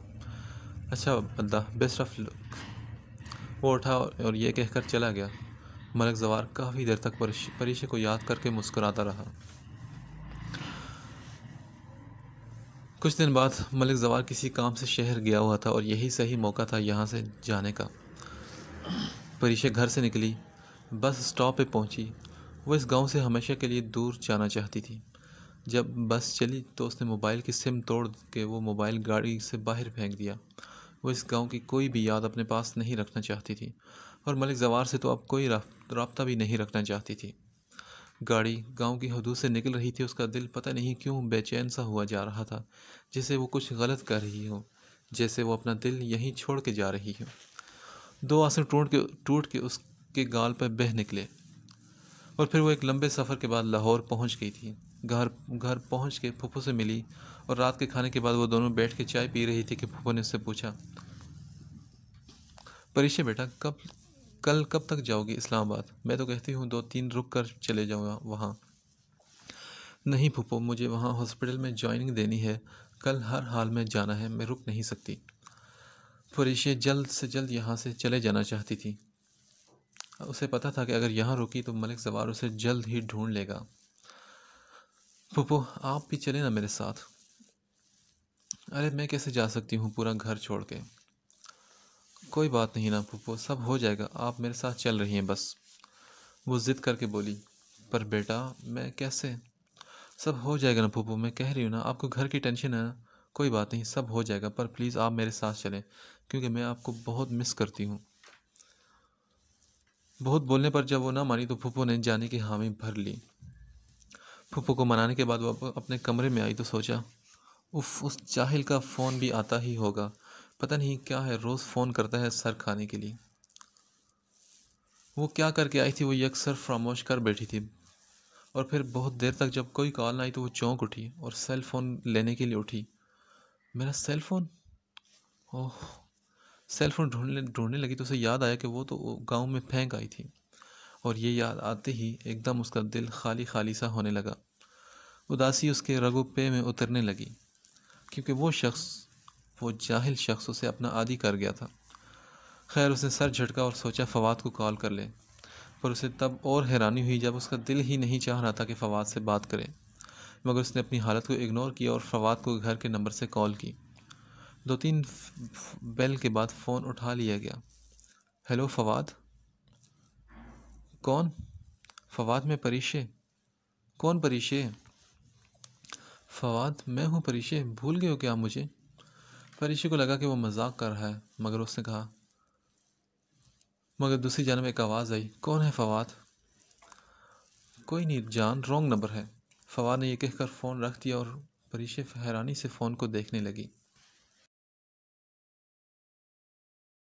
अच्छा अद्दा बेस्ट ऑफ लुक वो उठा और ये कहकर चला गया मलक जवार काफ़ी देर तक परिशे को याद करके मुस्कुराता रहा कुछ दिन बाद मलिक जवार किसी काम से शहर गया हुआ था और यही सही मौका था यहाँ से जाने का परिशा घर से निकली बस स्टॉप पे पहुँची वो इस गांव से हमेशा के लिए दूर जाना चाहती थी जब बस चली तो उसने मोबाइल की सिम तोड़ के वो मोबाइल गाड़ी से बाहर फेंक दिया वो इस गांव की कोई भी याद अपने पास नहीं रखना चाहती थी और मलिक जवार से तो अब कोई रब्ता भी नहीं रखना चाहती थी गाड़ी गांव की हदूद से निकल रही थी उसका दिल पता नहीं क्यों बेचैन सा हुआ जा रहा था जैसे वो कुछ गलत कर रही हो जैसे वो अपना दिल यहीं छोड़ के जा रही हो दो आंसू टूट के टूट के उसके गाल पर बह निकले और फिर वो एक लंबे सफ़र के बाद लाहौर पहुंच गई थी घर घर पहुंच के फूफो से मिली और रात के खाने के बाद वो दोनों बैठ के चाय पी रही थी कि फूफो ने उससे पूछा परिशे बेटा कब कल कब तक जाओगे इस्लामाबाद मैं तो कहती हूँ दो तीन रुक कर चले जाऊँगा वहाँ नहीं पुपो मुझे वहाँ हॉस्पिटल में जॉइनिंग देनी है कल हर हाल में जाना है मैं रुक नहीं सकती फरीशे जल्द से जल्द यहाँ से चले जाना चाहती थी उसे पता था कि अगर यहाँ रुकी तो मलिक जवार उसे जल्द ही ढूंढ लेगा पप्पो आप भी चले ना मेरे साथ अरे मैं कैसे जा सकती हूँ पूरा घर छोड़ के कोई बात नहीं ना पुप्पो सब हो जाएगा आप मेरे साथ चल रही हैं बस वो ज़िद करके बोली पर बेटा मैं कैसे सब हो जाएगा ना पुप्पो मैं कह रही हूँ ना आपको घर की टेंशन है ना कोई बात नहीं सब हो जाएगा पर प्लीज़ आप मेरे साथ चलें क्योंकि मैं आपको बहुत मिस करती हूँ बहुत बोलने पर जब वो ना मानी तो फूफो ने जाने की हामी भर ली फूफो को मनाने के बाद वो अपने कमरे में आई तो सोचा उफ उस जाहिल का फ़ोन भी आता ही होगा पता नहीं क्या है रोज़ फ़ोन करता है सर खाने के लिए वो क्या करके आई थी वो यकसर फरामोश कर बैठी थी और फिर बहुत देर तक जब कोई कॉल ना आई तो वो चौंक उठी और सेल फ़ोन लेने के लिए उठी मेरा cell phone oh cell phone ढूंढने ढूंढने लगी तो उसे याद आया कि वो तो गांव में फेंक आई थी और ये याद आते ही एकदम उसका दिल खाली खाली सा होने लगा उदासी उसके रगो पे में उतरने लगी क्योंकि वो शख्स वो जाहिल शख्स उसे अपना आदि कर गया था खैर उसने सर झटका और सोचा फवाद को कॉल कर ले पर उसे तब और हैरानी हुई जब उसका दिल ही नहीं चाह रहा था कि फवाद से बात करे मगर उसने अपनी हालत को इग्नोर किया और फवाद को घर के नंबर से कॉल की दो तीन बेल के बाद फ़ोन उठा लिया गया हेलो फवाद कौन फवाद में परीशे कौन परीशे फवाद मैं हूँ परीशे भूल गए हो क्या मुझे फरीशे को लगा कि वो मजाक कर रहा है मगर उसने कहा मगर दूसरी जानब एक आवाज़ आई कौन है फवाद कोई नहीं जान रॉन्ग नंबर है फवाद ने यह कहकर फ़ोन रख दिया और परिशे हैरानी से फ़ोन को देखने लगी